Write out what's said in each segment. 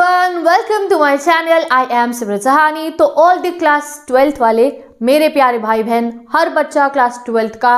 Everyone welcome to my channel I am Simar Sahani तो all the class twelfth वाले मेरे प्यारे भाई बहन हर बच्चा क्लास ट्वेल्थ का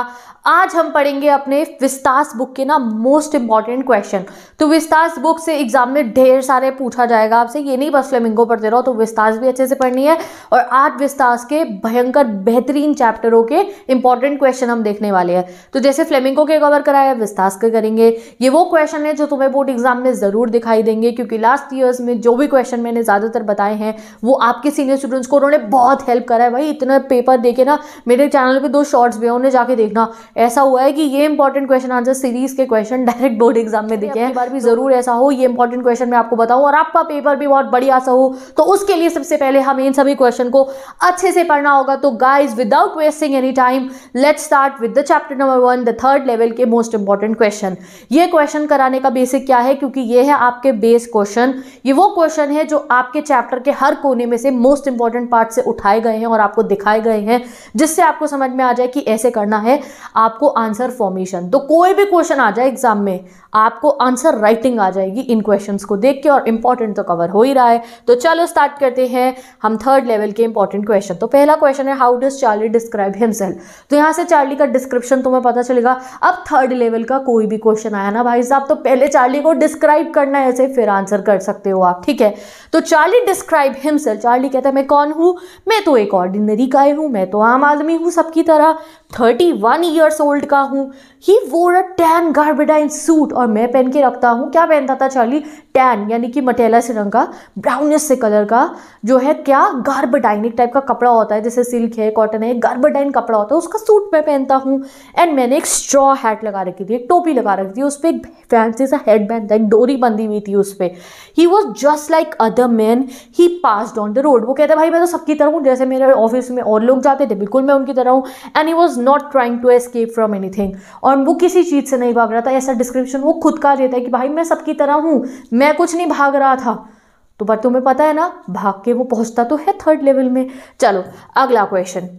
आज हम पढ़ेंगे अपने विस्तास बुक के ना मोस्ट इंपॉर्टेंट क्वेश्चन तो विस्तास बुक से एग्जाम में ढेर सारे पूछा जाएगा आपसे ये नहीं बस फ्लेमिंगो पढ़ते रहो तो विस्तास भी अच्छे से पढ़नी है और आज विस्तास के भयंकर बेहतरीन चैप्टरों के इंपॉर्टेंट क्वेश्चन हम देखने वाले हैं तो जैसे फ्लेमिंगो के कवर कराया विस्तास के करेंगे ये वो क्वेश्चन है जो तुम्हें बोर्ड एग्जाम में ज़रूर दिखाई देंगे क्योंकि लास्ट ईयर्स में जो भी क्वेश्चन मैंने ज़्यादातर बताए हैं वो आपके सीनियर स्टूडेंट्स को उन्होंने बहुत हेल्प करा है भाई इतना पेपर देखे ना मेरे चैनल पर दो शॉर्ट्स भी हैं उन्हें जाके देखना ऐसा हुआ है कि ये इंपॉर्टेंट क्वेश्चन आंसर सीरीज के क्वेश्चन डायरेक्ट बोर्ड एग्जाम में दिखे हैं बार भी जरूर ऐसा हो ये इंपॉर्टेंट क्वेश्चन मैं आपको बताऊं और आपका पेपर भी बहुत बढ़िया सा हो तो उसके लिए सबसे पहले हमें इन सभी क्वेश्चन को अच्छे से पढ़ना होगा तो guys without wasting any time let start with the chapter number one the third level के मोस्ट इंपॉर्टेंट क्वेश्चन ये क्वेश्चन कराने का बेसिक क्या है क्योंकि ये है आपके बेस क्वेश्चन ये वो क्वेश्चन है जो आपके चैप्टर के हर कोने में से मोस्ट इंपॉर्टेंट पार्ट से उठाए गए हैं और आपको दिखाए गए हैं जिससे आपको समझ में आ जाए कि ऐसे करना है आपको आंसर फॉर्मेशन तो कोई भी क्वेश्चन आ जाए एग्जाम में आपको आंसर राइटिंग आ जाएगी इन क्वेश्चंस को देख के और इंपॉर्टेंट तो कवर हो ही रहा है तो चलो स्टार्ट करते हैं हम थर्ड लेवल के इंपॉर्टेंट क्वेश्चन तो पहला क्वेश्चन है how does Charlie describe himself तो यहां से चार्ली का डिस्क्रिप्शन तुम्हें पता चलेगा अब थर्ड लेवल का कोई भी क्वेश्चन आया ना भाई साहब तो पहले चार्ली को डिस्क्राइब करना है ऐसे फिर आंसर कर सकते हो आप ठीक है तो चार्ली डिस्क्राइब हिमसेल चार्ली कहता है मैं कौन हूँ मैं तो एक ऑर्डिनरी गाय हूं मैं तो आम आदमी हूँ सबकी तरह thirty one year years old का हूँ ही वोर अ टैन गार्बेडाइन सूट और मैं पहन के रखता हूँ क्या पहनता था चार्ली टैन यानी कि मटेला से रंग का ब्राउनिस से कलर का जो है क्या गार्बेडाइन एक टाइप का कपड़ा होता है जैसे सिल्क है कॉटन है गार्बेडाइन कपड़ा होता है उसका सूट मैं पहनता हूँ एंड मैंने एक स्ट्रॉ हैट लगा रखी थी एक टोपी लगा रखी थी उस पर एक फैंसी सा हेड बैंड था एक डोरी बंधी हुई थी उस पर he was just like other man he pass on the road वो कहते हैं भाई मैं तो सबकी तरह हूँ जैसे मेरे ऑफिस में और लोग जाते थे बिल्कुल मैं उनकी तरह हूँ and he was not trying to escape from anything और और वो किसी चीज़ से नहीं भाग रहा था ऐसा डिस्क्रिप्शन वो खुद का देता है कि भाई मैं सबकी तरह हूँ मैं कुछ नहीं भाग रहा था तो पर तुम्हें पता है ना भाग के वो पहुँचता तो है थर्ड लेवल में चलो अगला क्वेश्चन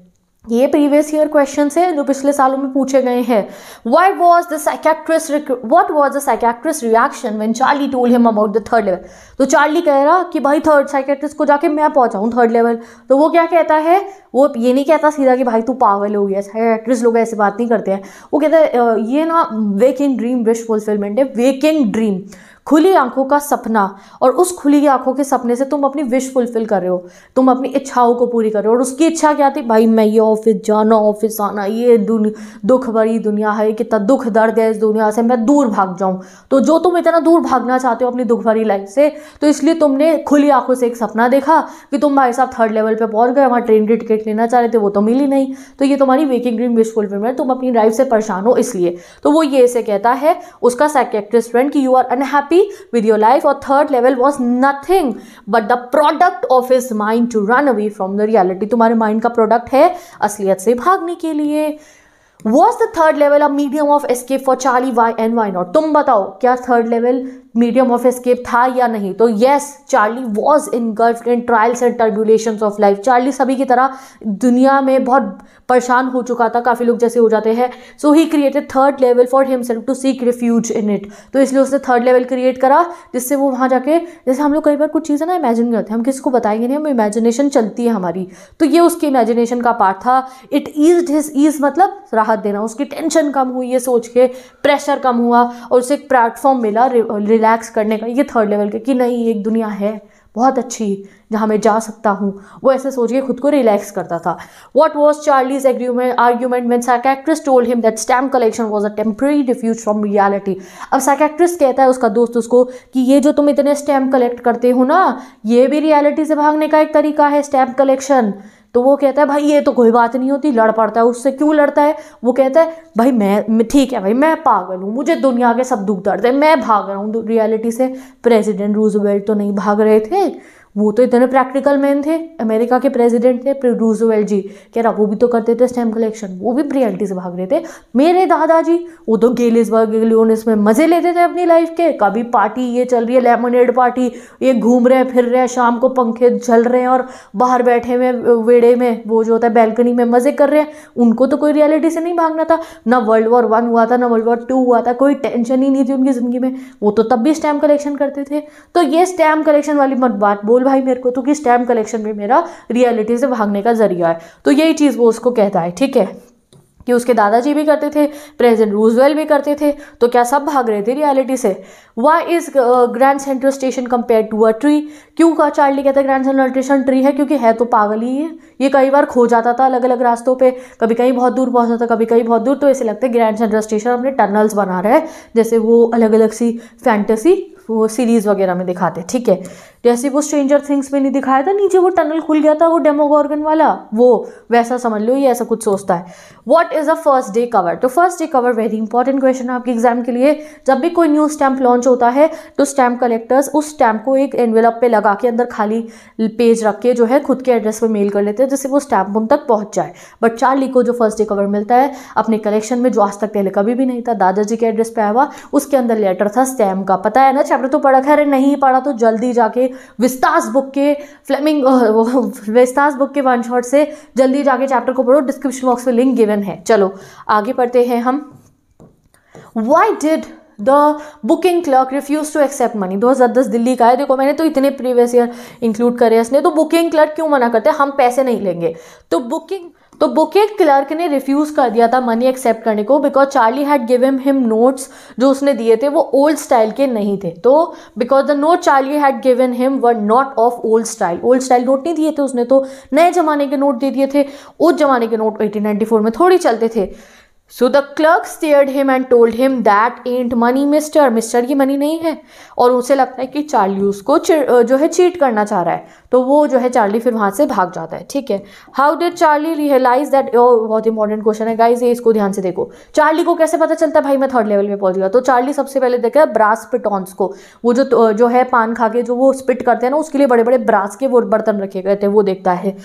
ये प्रीवियस ईयर क्वेश्चन है जो पिछले सालों में पूछे गए हैं why was the psychiatrist what was the psychiatrist reaction when Charlie told him about the third level तो चार्ली कह रहा कि भाई थर्ड साइकैक्ट्रिस्ट को जाके मैं पहुंचाऊं थर्ड लेवल तो वो क्या कहता है वो ये नहीं कहता सीधा कि भाई तू पागल हो गया साइकैक्ट्रिस्ट लोग ऐसी बात नहीं करते हैं वो कहता है ये ना waking dream wish fulfilment है वेक इन ड्रीम खुली आंखों का सपना और उस खुली आंखों के सपने से तुम अपनी विश फुलफिल कर रहे हो तुम अपनी इच्छाओं को पूरी कर रहे हो और उसकी इच्छा क्या थी भाई मैं ये ऑफिस जाना ऑफिस आना ये दुन दुख भरी दुनिया है कितना दुख दर्द है इस दुनिया से मैं दूर भाग जाऊँ तो जो तुम इतना दूर भागना चाहते हो अपनी दुख भरी लाइफ से तो इसलिए तुमने खुली आंखों से एक सपना देखा कि तुम भाई साहब थर्ड लेवल पर पहुँच गए वहाँ ट्रेन की टिकट लेना चाह रहे थे वो तो मिली नहीं तो ये तुम्हारी वेकिंग ड्रीम विश फुलफिलमेंट है तुम अपनी लाइफ से परेशान हो इसलिए तो वो ये से कहता है उसका साइकेट्रिस्ट फ्रेंड कि you are unhappy happy with your life or third level was nothing but the product of his mind to run away from the reality तुम्हारे mind का product है असलियत से भागने के लिए was the third level a medium of escape for Charlie why and why not तुम बताओ क्या third level medium of escape था या नहीं तो yes Charlie was engulf in trials and tribulation of life Charlie सभी की तरह दुनिया में बहुत परेशान हो चुका था काफ़ी लोग जैसे हो जाते हैं so he created third level for himself to seek refuge in it तो इसलिए उसने थर्ड लेवल क्रिएट करा जिससे वो वहाँ जाके जैसे हम लोग कई बार कुछ चीज़ें ना इमेजिन करते हैं हम किसी को बताएंगे नहीं हम इमेजिनेशन चलती है हमारी तो ये उसकी इमेजिनेशन का पार्ट था इट ईज हिज ईज मतलब राहत देना उसकी टेंशन कम हुई ये सोच के प्रेशर कम हुआ और उसे एक प्लेटफॉर्म मिला रिलैक्स करने का ये थर्ड लेवल के कि नहीं एक दुनिया है बहुत अच्छी जहाँ मैं जा सकता हूँ वो ऐसे सोच के खुद को रिलैक्स करता था what was Charlie's agreement argument man psychiatrist told him that stamp collection was a temporary refuge from reality अब साइकैक्ट्रिस्ट कहता है उसका दोस्त उसको कि ये जो तुम इतने स्टैम्प कलेक्ट करते हो ना ये भी रियलिटी से भागने का एक तरीका है स्टैम्प कलेक्शन तो वो कहता है भाई ये तो कोई बात नहीं होती लड़ पड़ता है उससे क्यों लड़ता है वो कहता है भाई मैं ठीक है भाई मैं पागल हूँ मुझे दुनिया के सब दुख दर्द है मैं भाग रहा हूँ रियलिटी से प्रेसिडेंट रूजवेल्ट तो नहीं भाग रहे थे वो तो इतने प्रैक्टिकल मैन थे अमेरिका के प्रेसिडेंट थे रूजोवेल जी कह रहा वो भी तो करते थे स्टैम्प कलेक्शन वो भी रियलिटी से भाग रहे थे मेरे दादाजी वो तो गेलिसबर्ग लियोनिस में मज़े लेते थे अपनी लाइफ के कभी पार्टी ये चल रही है लेमोनेड पार्टी ये घूम रहे हैं फिर रहे हैं शाम को पंखे झल रहे हैं और बाहर बैठे हुए वेड़े में वो जो होता है बैल्कनी में मज़े कर रहे हैं उनको तो कोई रियलिटी से नहीं भागना था ना वर्ल्ड वॉर वन हुआ था ना वर्ल्ड वॉर टू हुआ था कोई टेंशन ही नहीं थी उनकी ज़िंदगी में वो तो तब भी स्टैम्प कलेक्शन करते थे तो ये स्टैम्प कलेक्शन वाली मत बात बोल बोल भाई मेरे को तो कि स्टैम्प कलेक्शन भी मेरा रियलिटी से भागने का जरिया है तो यही चीज़ वो उसको कहता है ठीक है कि उसके दादाजी भी करते थे प्रेसिडेंट रूजवेल भी करते थे तो क्या सब भाग रहे थे रियलिटी से why is Grand Central Station compare to a tree क्यों का चार्ली कहता है ग्रैंड सेंट्रल स्टेशन ट्री है क्योंकि है तो पागल ही है ये कई बार खो जाता था अलग अलग रास्तों पे कभी कहीं बहुत दूर पहुंचता था कभी कहीं बहुत दूर तो ऐसे लगता है ग्रैंड सेंट्रल स्टेशन अपने टनल्स बना रहे हैं जैसे वो अलग अलग सी फैंटेसी वो सीरीज़ वगैरह में दिखाते ठीक है जैसे वो स्ट्रेंजर थिंग्स में नहीं दिखाया था नीचे वो टनल खुल गया था वो डेमोगॉर्गन वाला वो वैसा समझ लो ये ऐसा कुछ सोचता है what is a first day cover तो first day cover very important question है आपके एग्जाम के लिए जब भी कोई न्यू स्टैंप लॉन्च होता है तो स्टैम्प कलेक्टर्स उस स्टैंप को एक एनवेलप पे लगा के अंदर खाली पेज रख के जो है खुद के एड्रेस पर मेल कर लेते हैं जिससे वो स्टैम्प उन तक पहुँच जाए बट चार्ली को जो फर्स्ट डे कवर मिलता है अपने कलेक्शन में जो आज तक पहले कभी भी नहीं था दादाजी के एड्रेस पर आया हुआ उसके अंदर लेटर था स्टैम्प का पता है ना चैप्टर तो पढ़ा खैर नहीं पढ़ा तो जल्दी जाके विस्तास बुक के फ्लेमिंग विस्तास बुक के वन शॉट से जल्दी जाके चैप्टर को पढ़ो डिस्क्रिप्शन बॉक्स में लिंक गिवन है चलो आगे पढ़ते हैं हम why did the booking clerk refuse to accept money दो हज़ार दस दिल्ली का है देखो मैंने तो इतने प्रीवियस ईयर इंक्लूड करे इसने तो बुकिंग क्लर्क क्यों मना करते हैं हम पैसे नहीं लेंगे तो बुकिंग तो बुके क्लर्क ने रिफ्यूज़ कर दिया था मनी एक्सेप्ट करने को because Charlie had give him him notes जो उसने दिए थे वो ओल्ड स्टाइल के नहीं थे तो because the note Charlie had given him were not of old style old style note नहीं दिए थे उसने तो नए ज़माने के नोट दे दिए थे उस ज़माने के नोट एटीन में थोड़ी चलते थे so the clerk stared him and told him that ain't money mister mister ये मनी नहीं है और उसे लगता है कि चार्ली उसको जो है चीट करना चाह रहा है तो वो जो है चार्ली फिर वहाँ से भाग जाता है ठीक है how did Charlie realize that बहुत इंपॉर्टेंट क्वेश्चन है गाइज ये इसको ध्यान से देखो चार्ली को कैसे पता चलता है भाई मैं थर्ड लेवल में पहुँच गया तो चार्ली सबसे पहले देखा ब्रास पिटॉन्स को वो जो जो है पान खा के जो वो स्पिट करते हैं ना उसके लिए बड़े बड़े ब्रास के वो बर्तन रखे गए थे वो देखता है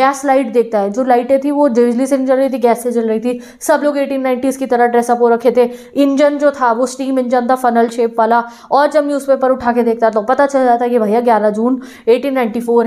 गैस लाइट देखता है जो लाइटें थी वो बिजली से नहीं जल रही थी गैस से जल रही थी सब लोग एटी 1890s की तरह ड्रेसअप हो रखे थे इंजन जो था वो स्टीम इंजन था फनल शेप वाला और जब न्यूज़पेपर उठा के देखता तो पता चल जाता कि भैया ग्यारह जून एटीन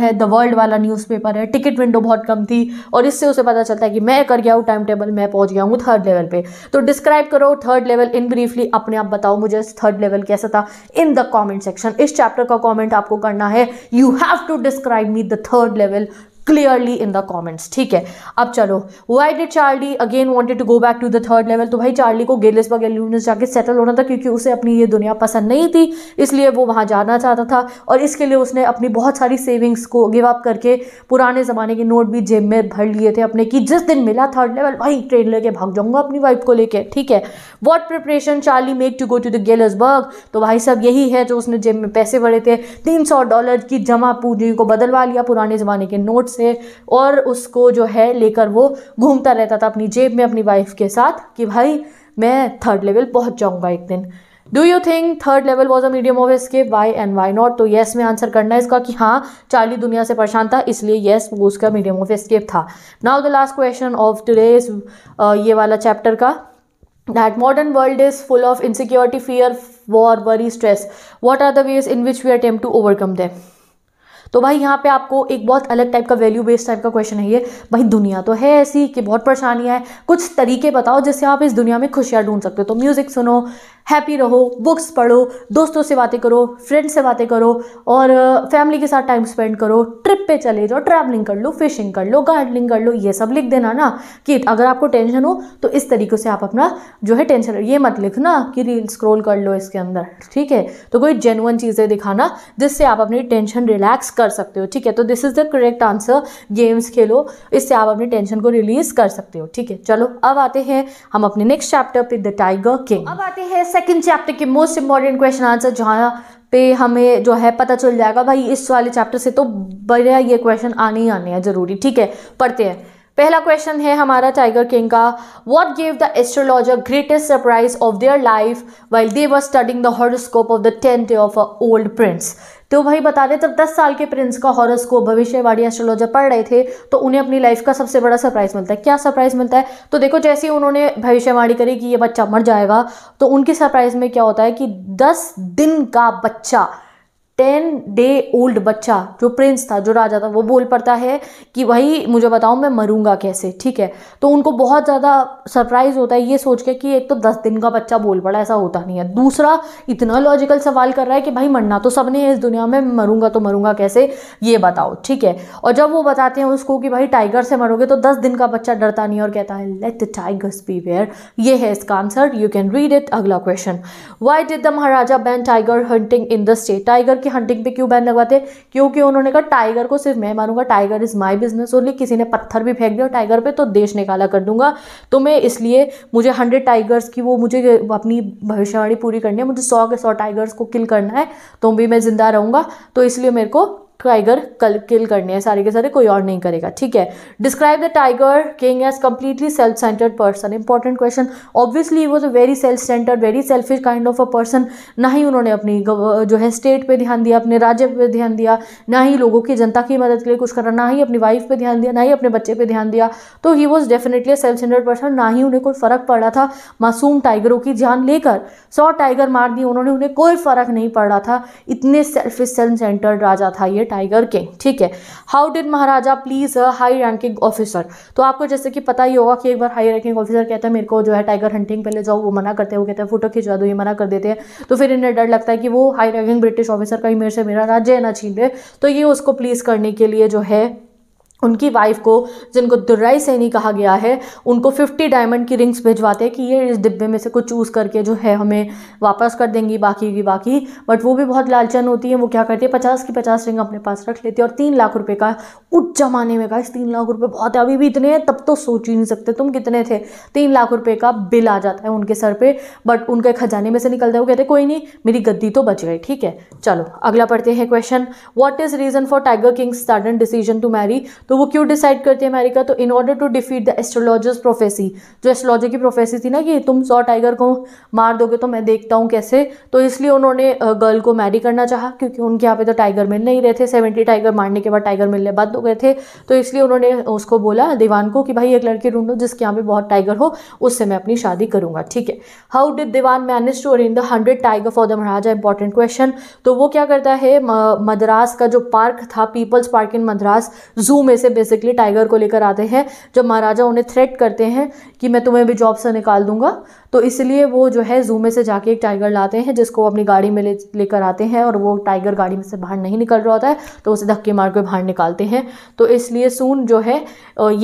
है द वर्ल्ड वाला न्यूज़पेपर है टिकट विंडो बहुत कम थी और इससे उसे पता चलता है कि मैं कर गया हूँ टाइम टेबल मैं पहुँच गया हूँ थर्ड लेवल पे तो डिस्क्राइब करो थर्ड लेवल इन ब्रीफली अपने आप बताओ मुझे थर्ड लेवल कैसा था इन द कॉमेंट सेक्शन इस चैप्टर का कॉमेंट आपको करना है you have to describe me the third level clearly in the comments ठीक है अब चलो why did Charlie again wanted to go back to the third level तो भाई चार्ली को गेलिस बग एल्यूनस जाके सेटल होना था क्योंकि उसे अपनी ये दुनिया पसंद नहीं थी इसलिए वो वहाँ जाना चाहता था और इसके लिए उसने अपनी बहुत सारी सेविंग्स को गिव अप करके पुराने ज़माने के नोट भी जेब में भर लिए थे अपने कि जिस दिन मिला थर्ड लेवल भाई ट्रेन लेके भाग जाऊँगा अपनी वाइफ को लेके ठीक है what preparation Charlie make to go to the Galesburg तो भाई सब यही है जो उसने जेब में पैसे भरे थे तीन सौ डॉलर की जमा पूंजी को बदलवा लिया पुराने ज़माने के नोट्स से और उसको जो है लेकर वो घूमता रहता था अपनी जेब में अपनी वाइफ के साथ कि भाई मैं थर्ड लेवल पहुंच जाऊंगा एक दिन do you think third level was a medium of इसके वाई एंड वाई नॉट तो येस में आंसर करना है इसका कि हाँ चार्ली दुनिया से परेशान था इसलिए येस वो उसका मीडियम ऑफ एस्केप था now the last question of today ये वाला चैप्टर का that modern world is full of insecurity fear war worry stress what are the ways in which we attempt to overcome them तो भाई यहाँ पे आपको एक बहुत अलग टाइप का वैल्यू बेस्ड टाइप का क्वेश्चन है ये भाई दुनिया तो है ऐसी कि बहुत परेशानियाँ हैं कुछ तरीके बताओ जिससे आप इस दुनिया में खुशियाँ ढूंढ सकते हो तो म्यूज़िक सुनो हैप्पी रहो बुक्स पढ़ो दोस्तों से बातें करो फ्रेंड्स से बातें करो और फैमिली के साथ टाइम स्पेंड करो ट्रिप पे चले जाओ ट्रैवलिंग कर लो फिशिंग कर लो गार्डनिंग कर लो ये सब लिख देना ना कि अगर आपको टेंशन हो तो इस तरीके से आप अपना जो है टेंशन ये मत लिखना कि रील स्क्रोल कर लो इसके अंदर ठीक है तो कोई जेनुअन चीज़ें दिखाना जिससे आप अपनी टेंशन रिलैक्स कर सकते हो ठीक है तो this is the correct answer games खेलो इससे आप अपनी टेंशन को रिलीज कर सकते हो ठीक है चलो अब आते हैं हम अपने नेक्स्ट चैप्टर पे द टाइगर किंग अब आते हैं सेकंड चैप्टर के मोस्ट इंपॉर्टेंट क्वेश्चन आंसर जहाँ पे हमें जो है पता चल जाएगा भाई इस वाले चैप्टर से तो बढ़िया ये क्वेश्चन आने ही आने हैं ज़रूरी ठीक है पढ़ते हैं पहला क्वेश्चन है हमारा टाइगर किंग का what gave the astrologer greatest surprise of their life while they were studying the horoscope of the tenth day of a old prince तो वही बता दें जब दस साल के प्रिंस का हॉरोस्कोप भविष्यवाणी एस्ट्रोलॉजर पढ़ रहे थे तो उन्हें अपनी लाइफ का सबसे बड़ा सरप्राइज मिलता है क्या सरप्राइज मिलता है तो देखो जैसे ही उन्होंने भविष्यवाणी करी कि ये बच्चा मर जाएगा तो उनके सरप्राइज में क्या होता है कि दस दिन का बच्चा टेन डे ओल्ड बच्चा जो प्रिंस था जो राजा था वो बोल पड़ता है कि भाई मुझे बताओ मैं मरूंगा कैसे ठीक है तो उनको बहुत ज़्यादा सरप्राइज होता है ये सोच के कि एक तो दस दिन का बच्चा बोल पड़ा ऐसा होता नहीं है दूसरा इतना लॉजिकल सवाल कर रहा है कि भाई मरना तो सबने इस दुनिया में मरूंगा तो मरूंगा कैसे ये बताओ ठीक है और जब वो बताते हैं उसको कि भाई टाइगर से मरोगे तो दस दिन का बच्चा डरता नहीं और कहता है let the tigers be where ये है इसका answer you can read it अगला question why did the Maharaja ban tiger hunting in the state tiger के कि हंटिंग पे क्यों बैन लगवाते हैं क्योंकि उन्होंने कहा टाइगर को सिर्फ मैं मारूंगा tiger is my business only किसी ने पत्थर भी फेंक दिया टाइगर पे तो देश निकाला कर दूंगा तो मैं इसलिए मुझे हंड्रेड टाइगर्स की वो मुझे अपनी भविष्यवाणी पूरी करनी है मुझे सौ के सौ टाइगर्स को किल करना है तो भी मैं ज़िंदा रहूंगा तो इसलिए मेरे को टाइगर कल किल करने हैं सारे के सारे कोई और नहीं करेगा ठीक है describe the tiger king as completely self centred person important question obviously was a very self centred very selfish kind of a person ना ही उन्होंने अपनी जो है स्टेट पे ध्यान दिया अपने राज्य पे ध्यान दिया ना ही लोगों की जनता की मदद के लिए कुछ करा ना ही अपनी वाइफ पे ध्यान दिया ना ही अपने बच्चे पे ध्यान दिया तो he was definitely self centred person ना ही उन्हें कोई फ़र्क पड़ा था मासूम टाइगरों की जान लेकर सौ टाइगर मार दिए उन्होंने उन्हें कोई फ़र्क नहीं पड़ रहा था इतने सेल्फिश सेल्फ सेंटर्ड राजा था ये टाइगर किंग ठीक है how did Maharaja please a high ranking officer तो आपको जैसे कि पता ही होगा कि एक बार हाई रैंकिंग ऑफिसर कहता है मेरे को जो है टाइगर हंटिंग पहले जाओ वो मना करते हैं वो कहते हैं फोटो खिंचवा दो ये मना कर देते हैं तो फिर इन्हें डर लगता है कि वो हाई रैंकिंग ब्रिटिश ऑफिसर का ही मेरे से मेरा राज्य है ना छीन ले तो ये उसको प्लीज करने के लिए जो है उनकी वाइफ को जिनको दुर्राई सैनी कहा गया है उनको 50 डायमंड की रिंग्स भिजवाते हैं कि ये इस डिब्बे में से कुछ चूज़ करके जो है हमें वापस कर देंगी बाकी की बाकी बट वो भी बहुत लालचन होती है वो क्या करती है पचास की पचास रिंग अपने पास रख लेती है और तीन लाख रुपए का उस जमाने में का इस तीन लाख रुपये बहुत है अभी भी इतने हैं तब तो सोच ही नहीं सकते तुम कितने थे तीन लाख रुपये का बिल आ जाता है उनके सर पर बट उनके खजाने में से निकलता है वो कहते कोई नहीं मेरी गद्दी तो बच गई ठीक है चलो अगला पढ़ते हैं question what is reason for tiger king's sudden decision to marry तो वो क्यों डिसाइड करती है अमेरिका तो in order to defeat the astrologer's prophecy जो एस्ट्रोलॉजर की प्रोफेसी थी ना कि तुम सौ टाइगर को मार दोगे तो मैं देखता हूँ कैसे तो इसलिए उन्होंने गर्ल को मैरी करना चाहा क्योंकि उनके यहाँ पे तो टाइगर मिल नहीं रहे थे सेवेंटी टाइगर मारने के बाद टाइगर मिलने बंद हो गए थे तो इसलिए उन्होंने उसको बोला दीवान को कि भाई एक लड़की ढूंढो जिसके यहाँ पे बहुत टाइगर हो उससे मैं अपनी शादी करूँगा ठीक है how did Dewan manage to arrange the hundred tiger for the Maharaja important question तो वो क्या करता है मद्रास का जो पार्क था पीपल्स पार्क इन मद्रास जू में से बेसिकली टाइगर को लेकर आते हैं जब महाराजा उन्हें थ्रेट करते हैं कि मैं तुम्हें भी जॉब से निकाल दूंगा तो इसलिए वो जो है जू में से जाके एक टाइगर लाते हैं जिसको अपनी गाड़ी में ले लेकर आते हैं और वो टाइगर गाड़ी में से बाहर नहीं निकल रहा होता है तो उसे धक्के मार कर बाहर निकालते हैं तो इसलिए सून जो है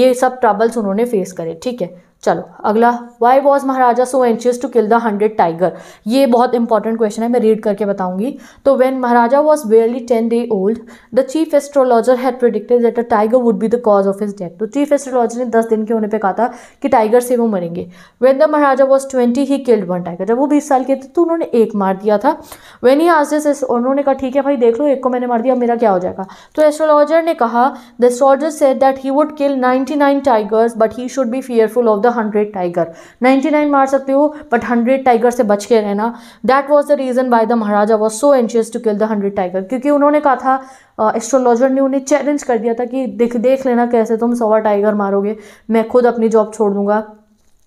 ये सब ट्रबल्स उन्होंने फेस करे ठीक है चलो अगला why was Maharaja so anxious to kill the hundred tiger ये बहुत इंपॉर्टेंट क्वेश्चन है मैं रीड करके बताऊंगी तो when Maharaja was barely ten day old the chief astrologer had predicted that a tiger would be the cause of his death तो chief astrologer ने दस दिन के होने पे कहा था कि टाइगर से वो मरेंगे when the Maharaja was twenty he killed one tiger जब वो बीस साल के थे तो उन्होंने एक मार दिया था वेन ही आज दिस उन्होंने कहा ठीक है भाई देख लो एक को मैंने मार दिया मेरा क्या हो जाएगा तो एस्ट्रोलॉजर ने कहा the astrologer said that he would kill ninety nine tigers but he should be fearful of the hundred tiger ninety nine मार सकते हो बट हंड्रेड टाइगर से बच के रहना that was the reason by the Maharaja was so anxious to kill the hundred tiger क्योंकि उन्होंने कहा था एस्ट्रोलॉजर uh, ने उन्हें चैलेंज कर दिया था कि देख देख लेना कैसे तुम सवा टाइगर मारोगे मैं खुद अपनी जॉब छोड़ दूंगा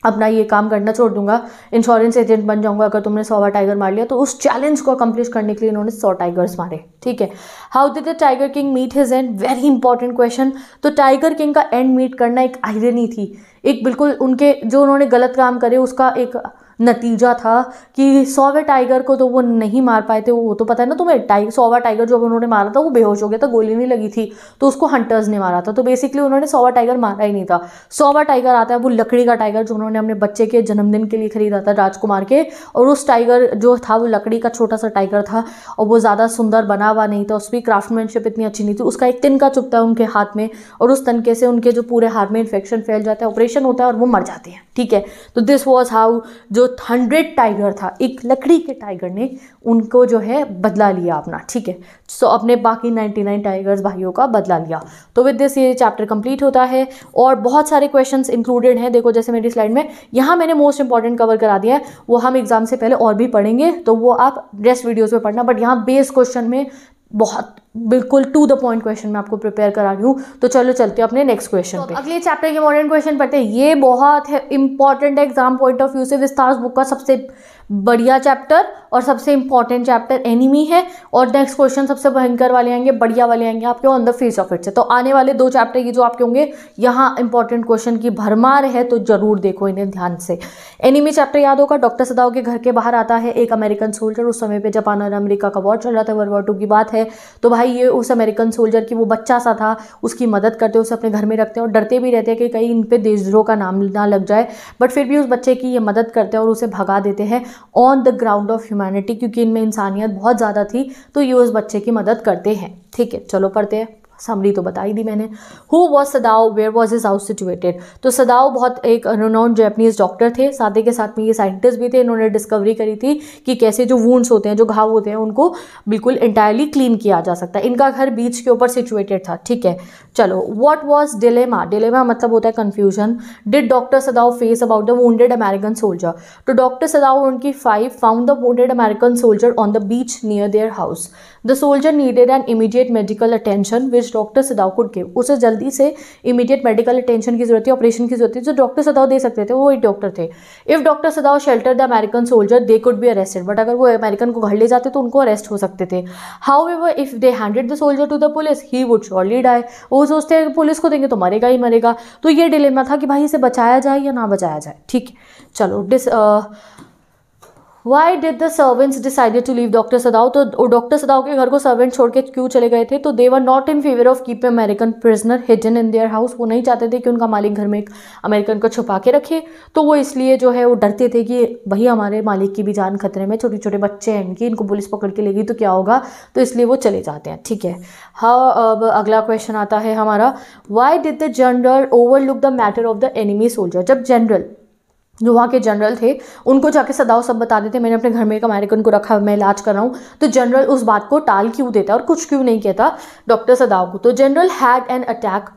अपना ये काम करना छोड़ दूंगा इंश्योरेंस एजेंट बन जाऊंगा अगर तुमने सौवा टाइगर मार लिया तो उस चैलेंज को अकम्प्लिश करने के लिए इन्होंने सौ टाइगर्स मारे ठीक है how did the tiger king meet his end very important question तो टाइगर किंग का एंड मीट करना एक आयरनी थी एक बिल्कुल उनके जो उन्होंने गलत काम करे उसका एक नतीजा था कि सोवा टाइगर को तो वो नहीं मार पाए थे वो तो पता है ना तुम्हें टाइगर सोवा टाइगर जो उन्होंने मारा था वो बेहोश हो गया था गोली नहीं लगी थी तो उसको हंटर्स ने मारा था तो बेसिकली उन्होंने सोवा टाइगर मारा ही नहीं था सोवा टाइगर आता है वो लकड़ी का टाइगर जो उन्होंने अपने बच्चे के जन्मदिन के लिए खरीदा था राजकुमार के और उस टाइगर जो था वो लकड़ी का छोटा सा टाइगर था और वो ज़्यादा सुंदर बना हुआ नहीं था उसकी क्राफ्टमैनशिप इतनी अच्छी नहीं थी उसका एक तिनका चुपता है उनके हाथ में और उस तनके से उनके जो पूरे हाथ में इन्फेक्शन फैल जाता है ऑपरेशन होता है और वो मर जाते हैं ठीक है तो दिस वॉज हाउ जो हंड्रेड टाइगर था एक लकड़ी के टाइगर ने उनको जो है बदला लिया अपना ठीक है सो so, अपने बाकी नाइन टाइगर्स भाइयों का बदला लिया तो विद दिस ये चैप्टर कंप्लीट होता है और बहुत सारे क्वेश्चन इंक्लूडेड हैं देखो जैसे मेरी स्लाइड में यहाँ मैंने मोस्ट इंपॉर्टेंट कवर करा दिया है वो हम एग्जाम से पहले और भी पढ़ेंगे तो वो आप रेस्ट वीडियोज़ में पढ़ना बट यहाँ बेस क्वेश्चन में बहुत बिल्कुल टू द पॉइंट क्वेश्चन मैं आपको प्रिपेयर करा रही हूँ तो चलो चलते हैं अपने नेक्स्ट क्वेश्चन तो पे अगले चैप्टर के मॉडर्न क्वेश्चन पढ़ते हैं ये बहुत है important exam point of view से विस्तार बुक का सबसे बढ़िया चैप्टर और सबसे इंपॉर्टेंट चैप्टर एनिमी है और नेक्स्ट क्वेश्चन सबसे भयंकर वाले आएंगे बढ़िया वाले आएंगे आपके on the face of it से तो आने वाले दो चैप्टर ये जो आपके होंगे यहाँ इंपॉर्टेंट क्वेश्चन की भरमार है तो जरूर देखो इन्हें ध्यान से एनिमी चैप्टर याद होगा डॉक्टर सदाओ के घर के बाहर आता है एक अमेरिकन सोल्जर उस समय पर जापान और अमेरिका का वॉर चल रहा था वर्ल्ड वॉर टू की बात है तो भाई ये उस अमेरिकन सोल्जर की वो बच्चा सा था उसकी मदद करते उसे अपने घर में रखते हैं और डरते भी रहते हैं कि कहीं इन पर देशद्रोह का नाम ना लग जाए बट फिर भी उस बच्चे की ये मदद करते हैं और उसे भगा देते हैं on the ground of humanity क्योंकि इनमें इंसानियत बहुत ज़्यादा थी तो ये उस बच्चे की मदद करते हैं ठीक है चलो पढ़ते हैं समरी तो बताई दी मैंने who was Sadao where was his house situated तो सदाओ बहुत एक अनोनाउन जैपनीज डॉक्टर थे साथे के साथ में ये साइंटिस्ट भी थे इन्होंने डिस्कवरी करी थी कि कैसे जो वूंड्स होते हैं जो घाव होते हैं उनको बिल्कुल इंटायरली क्लीन किया जा सकता है इनका घर बीच के ऊपर सिचुएटेड था ठीक है चलो वॉट वॉज डिलेमा डिलेमा मतलब होता है confusion did doctor Sadao face about the wounded American soldier तो डॉक्टर सदाओ उनकी wife found the wounded American soldier on the beach near their house the soldier needed an immediate medical attention which जिस doctor सदाव को give उसे जल्दी से immediate medical attention की जरूरत है ऑपरेशन की जरूरत है जो डॉक्टर सदाव दे सकते थे वो एक डॉक्टर थे if doctor Sadao shelter the American soldier they could be arrested but अगर वो अमेरिकन को घर ले जाते तो उनको अरेस्ट हो सकते थे however if they handed the soldier to the police he would surely die वो सोचते हैं पुलिस को देंगे तो मरेगा ही मरेगा तो ये डिलेमा था कि भाई इसे बचाया जाए या ना बचाया जाए ठीक है चलो this why did the servants decided to leave doctor Sadao तो डॉक्टर सदाओ के घर को सर्वेंट छोड़ के क्यों चले गए थे तो they were not in favour of keep American prisoner hidden in their house वो नहीं चाहते थे कि उनका मालिक घर में एक अमेरिकन को छुपा के रखे तो वो इसलिए जो है वो डरते थे कि भाई हमारे मालिक की भी जान खतरे में छोटे छोटे बच्चे हैं इनकी इनको पुलिस पकड़ के लेगी तो क्या होगा तो इसलिए वो चले जाते हैं ठीक है हाँ अब अगला क्वेश्चन आता है हमारा why did the general overlook the matter of the enemy soldier जब जनरल जो वहाँ के जनरल थे उनको जाके सदाओ सब बताते थे मैंने अपने घर में एक अमेरिकन को रखा मैं इलाज कर रहा हूँ तो जनरल उस बात को टाल क्यों देता और कुछ क्यों नहीं कहता डॉक्टर सदाओ को तो general had an attack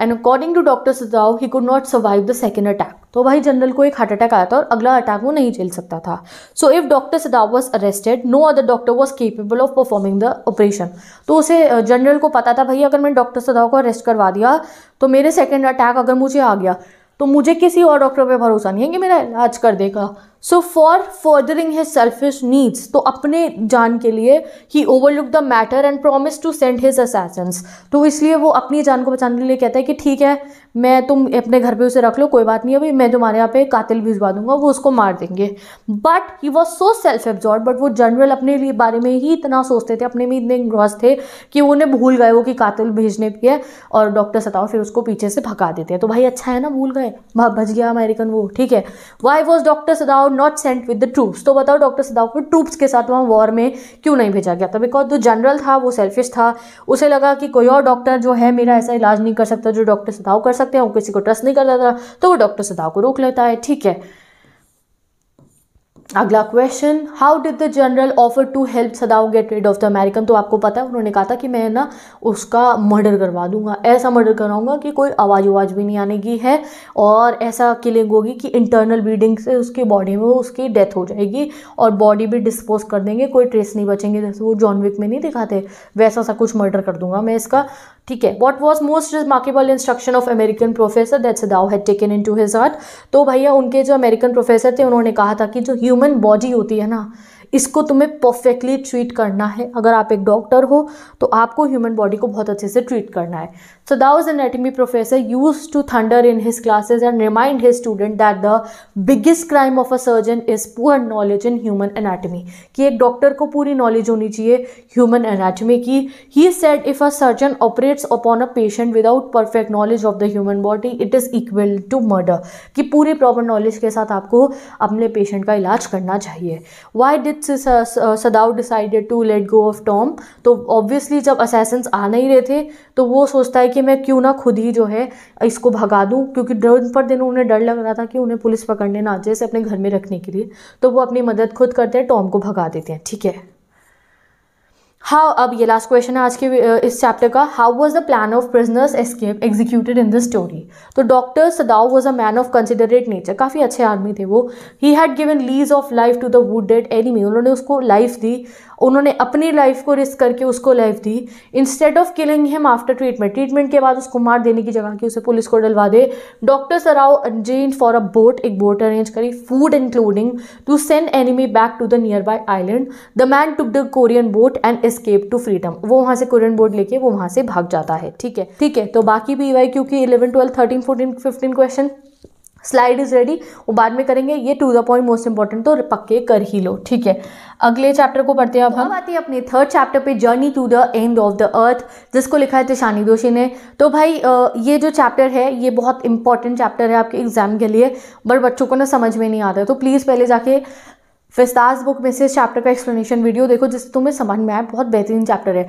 and according to doctor Sadao he could not survive the second attack तो भाई जनरल को एक हार्ट अटैक आया था और अगला अटैक वो नहीं झेल सकता था so if doctor Sadao was arrested no other doctor was capable of performing the operation तो उसे जनरल को पता था भाई अगर मैंने डॉक्टर सदाओ को अरेस्ट करवा दिया तो मेरे सेकेंड अटैक अगर मुझे आ गया तो मुझे किसी और डॉक्टर पे भरोसा नहीं है कि मेरा इलाज कर देगा so for furthering his selfish needs तो अपने जान के लिए ही overlook the matter and promise to send his assassins तो इसलिए वो अपनी जान को बचाने के लिए कहता है कि ठीक है मैं तुम अपने घर पे उसे रख लो कोई बात नहीं है भाई मैं तुम्हारे यहाँ पे कातिल भिजवा दूंगा वो उसको मार देंगे but he was so self absorb but वो जनरल अपने लिए बारे में ही इतना सोचते थे अपने में इतने इंग्रॉस थे कि उन्हें भूल गए वो कि कातिल भेजने भी है और डॉक्टर सताओ फिर उसको पीछे से भगा देते हैं तो भाई अच्छा है ना भूल गए भज गया अमेरिकन वो ठीक है why was doctor Sadao not sent with the troops तो बताओ डॉक्टर सदाव को ट्रूप्स के साथ वहाँ वॉर में क्यों नहीं भेजा गया था बिकॉज जो जनरल था वो सेल्फिश था उसे लगा कि कोई और डॉक्टर जो है मेरा ऐसा इलाज नहीं कर सकता जो डॉक्टर सदाव कर सकते हैं वो किसी को ट्रस्ट नहीं करता था तो वो डॉक्टर सदाव को रोक लेता है ठीक है अगला question how did the general offer to help Sadao get rid of the American तो आपको पता है उन्होंने कहा था कि मैं ना उसका मर्डर करवा दूंगा ऐसा मर्डर कराऊंगा कि कोई आवाज़ आवाज भी नहीं आने की है और ऐसा किलिंग होगी कि इंटरनल ब्लीडिंग से उसकी बॉडी में उसकी डेथ हो जाएगी और बॉडी भी डिस्पोज कर देंगे कोई ट्रेस नहीं बचेंगे जैसे वो जॉन विक में नहीं दिखाते वैसा सा कुछ मर्डर कर दूंगा मैं इसका ठीक है what was most remarkable instruction of American professor that's दाउ had taken into his heart तो भैया उनके जो अमेरिकन प्रोफेसर थे उन्होंने कहा था कि जो ह्यूमन बॉडी होती है ना इसको तुम्हें परफेक्टली ट्रीट करना है अगर आप एक डॉक्टर हो तो आपको ह्यूमन बॉडी को बहुत अच्छे से ट्रीट करना है so those anatomy professor use to thunder in his classes and remind his student that the biggest crime of a surgeon is poor knowledge in human anatomy कि एक डॉक्टर को पूरी नॉलेज होनी चाहिए ह्यूमन एनाटमी की he said if a surgeon operates upon a patient without perfect knowledge of the human body it is equal to murder कि पूरी proper knowledge के साथ आपको अपने पेशेंट का इलाज करना चाहिए why did it Sadao decided to let go of Tom तो ऑब्वियसली जब असैसन्स आ नहीं रहे थे तो वो सोचता है कि मैं क्यों ना खुद ही जो है इसको भगा दूँ क्योंकि दिन पर दिन उन्हें डर लग रहा था कि उन्हें पुलिस पकड़ने ना जैसे अपने घर में रखने के लिए तो वो अपनी मदद खुद करते हैं टॉम को भगा देते हैं ठीक है हाउ अब ये लास्ट क्वेश्चन है आज के इस चैप्टर का how was the plan of prisoners escape executed in the story तो doctor Sadao was a man of considerate nature काफ़ी अच्छे आदमी थे वो he had given lease of life to the would dead enemy उन्होंने उसको life दी उन्होंने अपनी लाइफ को रिस्क करके उसको लाइफ दी instead of killing him after treatment treatment के बाद उसको मार देने की जगह की उसे पुलिस को डलवा दे doctor Sadao arrange for a boat एक बोट अरेंज करी food including to send enemy back to the nearby island the man took the Korean boat and escape to freedom वो वहां से कुरियन बोर्ड लेके वो वहां से भाग जाता है ठीक है ठीक है तो बाकी भी वाई क्योंकि eleven twelve thirteen fourteen fifteen question slide is ready वो बाद में करेंगे ये to the point most important तो पक्के कर ही लो ठीक है अगले चैप्टर को पढ़ते हैं अब तो हम तो आते हैं अपने थर्ड चैप्टर पे journey to the end of the earth जिसको लिखा है तिशानी दोषी ने तो भाई ये जो चैप्टर है ये बहुत इंपॉर्टेंट चैप्टर है आपके एग्जाम के लिए बट बच्चों को ना समझ में नहीं आता तो प्लीज़ पहले जाके फिस्ताज बुक में से इस चैप्टर का एक्सप्लेनेशन वीडियो देखो जिससे तुम्हें समझ में आए बहुत बेहतरीन चैप्टर है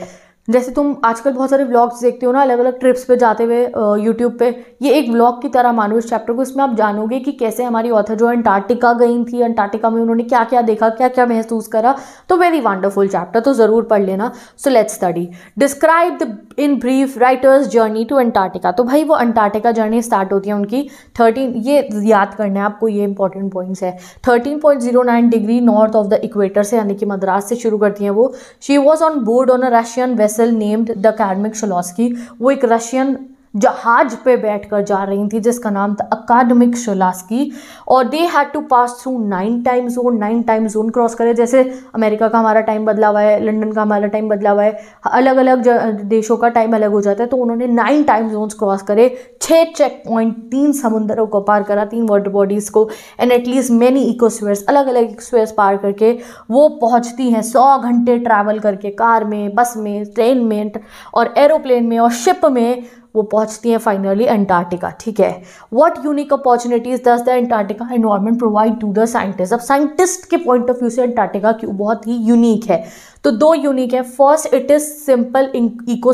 जैसे तुम आजकल बहुत सारे व्लॉग्स देखते हो ना अलग अलग ट्रिप्स पे जाते हुए यूट्यूब पे ये एक व्लॉग की तरह मानो इस चैप्टर को इसमें आप जानोगे कि कैसे हमारी ऑथर जो अंटार्कटिका गई थी अंटार्कटिका में उन्होंने क्या क्या देखा क्या क्या महसूस करा तो वेरी वंडरफुल चैप्टर तो ज़रूर पढ़ लेना so let study describe the in brief writer's journey to Antarctica तो भाई वो अंटार्कटिका जर्नी स्टार्ट होती है उनकी थर्टीन ये याद करना है आपको ये इंपॉर्टेंट पॉइंट्स है thirteen point zero nine degree north of the equator से यानी कि मद्रास से शुरू करती हैं वो she was on board on a Russian west vessel named the Akademik Shokalskiy वो एक रशियन जहाज पे बैठकर जा रही थी जिसका नाम था अकादमिक शोलास्की और they had to pass through nine time zone nine time zone cross करे जैसे अमेरिका का हमारा टाइम बदला हुआ है लंदन का हमारा टाइम बदला हुआ है अलग अलग देशों का टाइम अलग हो जाता है तो उन्होंने नाइन टाइम जोन्स क्रॉस करे छः चेक पॉइंट तीन समुद्रों को पार करा तीन वाटर बॉडीज़ को एंड एटलीस्ट मैनी इकोस्वेयर्स अलग अलग स्वेयर्स पार करके वो पहुँचती हैं सौ घंटे ट्रैवल करके कार में बस में ट्रेन में और एरोप्लेन में और शिप में वो पहुंचती हैं फाइनली अंटार्कटिका ठीक है what unique opportunities does the Antarctica environment provide to the scientist अब साइंटिस्ट के पॉइंट ऑफ व्यू से अंटार्कटिका क्यों बहुत ही यूनिक है तो दो यूनिक है first it is simple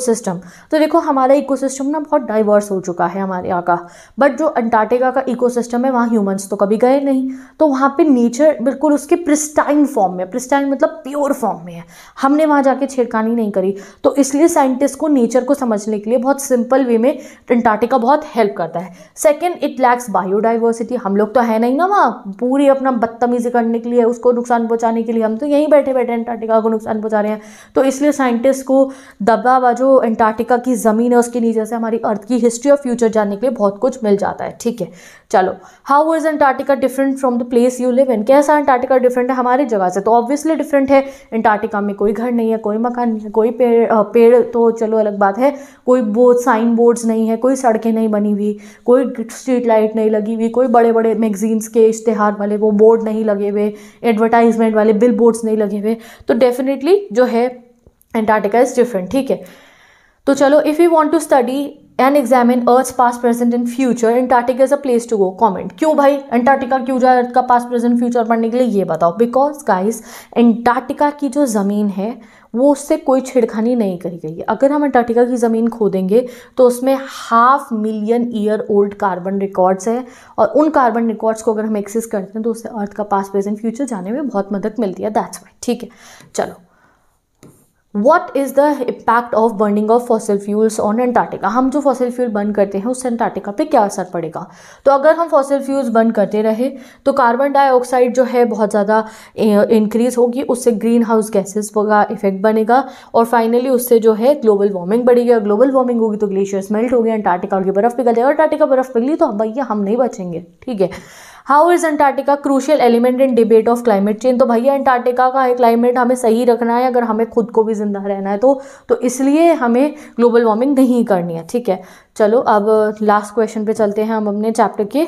system तो देखो हमारा सिस्टम ना बहुत डाइवर्स हो चुका है हमारे यहाँ का बट जो अंटार्कटिका का सिस्टम है वहाँ ह्यूमन्स तो कभी गए नहीं तो वहाँ पर नेचर बिल्कुल उसके प्रिस्टाइन फॉर्म में प्रिस्टाइन मतलब प्योर फॉर्म में है हमने वहाँ जाके छेड़खानी नहीं करी तो इसलिए साइंटिस्ट को नेचर को समझने के लिए बहुत सिंपल वे में अंटार्कटिका बहुत हेल्प करता है सेकेंड इट लैक्स बायोडाइवर्सिटी हम लोग तो है नहीं ना वहाँ पूरी अपना बदतमीजी करने के लिए उसको नुकसान पहुँचाने के लिए हम तो यहीं बैठे बैठे अंटार्कटिका को नुकसान नुकसान पहुंचा रहे हैं तो इसलिए साइंटिस्ट को दबा हुआ जो एंटार्टिका की ज़मीन है उसके नीचे से हमारी अर्थ की हिस्ट्री और फ्यूचर जानने के लिए बहुत कुछ मिल जाता है ठीक है चलो how is Antarctica different from the place you live in कैसा एंटार्टिका डिफरेंट है हमारी जगह से तो ऑब्वियसली डिफरेंट है एंटार्टिका में कोई घर नहीं है कोई मकान नहीं है कोई पेड़ पेड़ तो चलो अलग बात है कोई बोर्ड साइन बोर्ड्स नहीं है कोई सड़कें नहीं बनी हुई कोई स्ट्रीट लाइट नहीं लगी हुई कोई बड़े बड़े मैगजीन्स के इश्तहार वाले वो बोर्ड नहीं लगे हुए एडवर्टाइजमेंट वाले बिल बोर्ड्स नहीं लगे हुए तो डेफिनेटली डेफिनेटली जो है एंटार्टिका इज़ डिफरेंट ठीक है तो चलो if you want to study and examine earth past present and future Antarctica is a place to go comment क्यों भाई एंटार्टिका क्यों जाए अर्थ का पास प्रेजेंट फ्यूचर पढ़ने के लिए ये बताओ बिकॉज गाइज एंटार्टिका की जो ज़मीन है वो उससे कोई छिड़खानी नहीं करी गई है अगर हम अंटार्टिका की ज़मीन खोदेंगे तो उसमें half million year old carbon records हैं और उन कार्बन रिकॉर्ड्स को अगर हम एक्सेस करते हैं तो उससे अर्थ का पास प्रेजेंट फ्यूचर जाने में बहुत मदद मिलती है दैट्स वाई ठीक है चलो what is the impact of burning of fossil fuels on Antarctica हम जो फॉसिल फ्यूल बर्न करते हैं उससे एंटार्टिका पे क्या असर पड़ेगा तो अगर हम फॉसिल फ्यूल्स बर्न करते रहे तो कार्बन डाइऑक्साइड जो है बहुत ज़्यादा इंक्रीज़ होगी उससे ग्रीन हाउस गैसेज का इफेक्ट बनेगा और फाइनली उससे जो है ग्लोबल वार्मिंग बढ़ेगी और ग्लोबल वार्मिंग होगी तो ग्लेशियर्स मेल्ट हो गए एंटार्टिका की बर्फ़ पिघल जाएगी और एंटार्टिका बर्फ़ पिघली तो भैया हम नहीं बचेंगे ठीक है how is Antarctica crucial element in debate of climate change तो भैया अंटार्कटिका का है क्लाइमेट हमें सही रखना है अगर हमें खुद को भी ज़िंदा रहना है तो तो इसलिए हमें ग्लोबल वार्मिंग नहीं करनी है ठीक है चलो अब लास्ट क्वेश्चन पे चलते हैं हम अपने चैप्टर के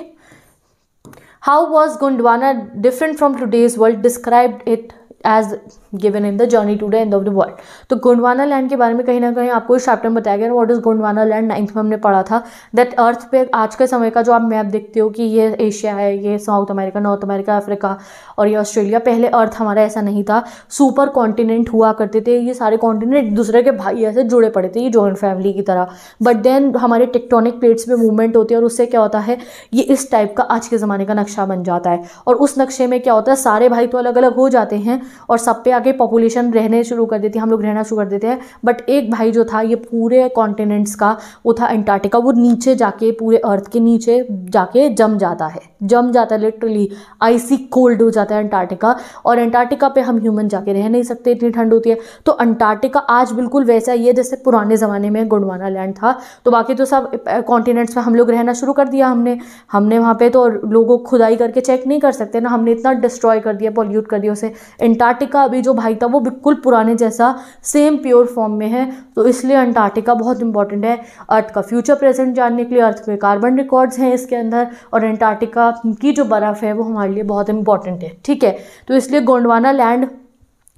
how was Gondwana different from today's world described it as given in the journey to the end of the world तो गोंडवाना लैंड के बारे में कहीं ना कहीं आपको इस चैप्टर में बताया गया what is Gondwana land ninth में हमने पढ़ा था दैट अर्थ पे आज के समय का जो आप मैप देखते हो कि ये एशिया है ये South America North America Africa और ये ऑस्ट्रेलिया पहले अर्थ हमारा ऐसा नहीं था सुपर कॉन्टिनेंट हुआ करते थे ये सारे कॉन्टिनेंट दूसरे के भाई ऐसे जुड़े पड़े थे ये जॉइंट फैमिली की तरह बट देन हमारे टेक्टोनिक प्लेट्स में मूवमेंट होती है और उससे क्या होता है ये इस टाइप का आज के ज़माने का नक्शा बन जाता है और उस नक्शे में क्या होता है सारे भाई तो अलग अलग हो जाते हैं और सब पे आके पॉपुलेशन रहने शुरू कर देती है हम लोग रहना शुरू कर देते हैं बट एक भाई जो था ये पूरे कॉन्टिनेंट्स का वो था एंटार्टिका वो नीचे जाके पूरे अर्थ के नीचे जाके जम जाता है जम जाता है लिटरली आइसी कोल्ड हो जाता है एंटार्टिका और एंटार्टिका पे हम ह्यूमन जाके रह नहीं सकते इतनी ठंड होती है तो अंटार्टिका आज बिल्कुल वैसा ही है जैसे पुराने ज़माने में गुंडवाना लैंड था तो बाकी तो सब कॉन्टिनेंट्स में हम लोग रहना शुरू कर दिया हमने हमने वहाँ पर तो लोगों खुदाई करके चेक नहीं कर सकते ना हमने इतना डिस्ट्रॉय कर दिया पॉल्यूट कर दिया उसे अंटार्कटिका अभी जो भाई था वो बिल्कुल पुराने जैसा सेम प्योर फॉर्म में है तो इसलिए अंटार्कटिका बहुत इंपॉर्टेंट है अर्थ का फ्यूचर प्रेजेंट जानने के लिए अर्थ में कार्बन रिकॉर्ड्स हैं इसके अंदर और अंटार्कटिका की जो बर्फ़ है वो हमारे लिए बहुत इंपॉर्टेंट है ठीक है तो इसलिए गोंडवाना लैंड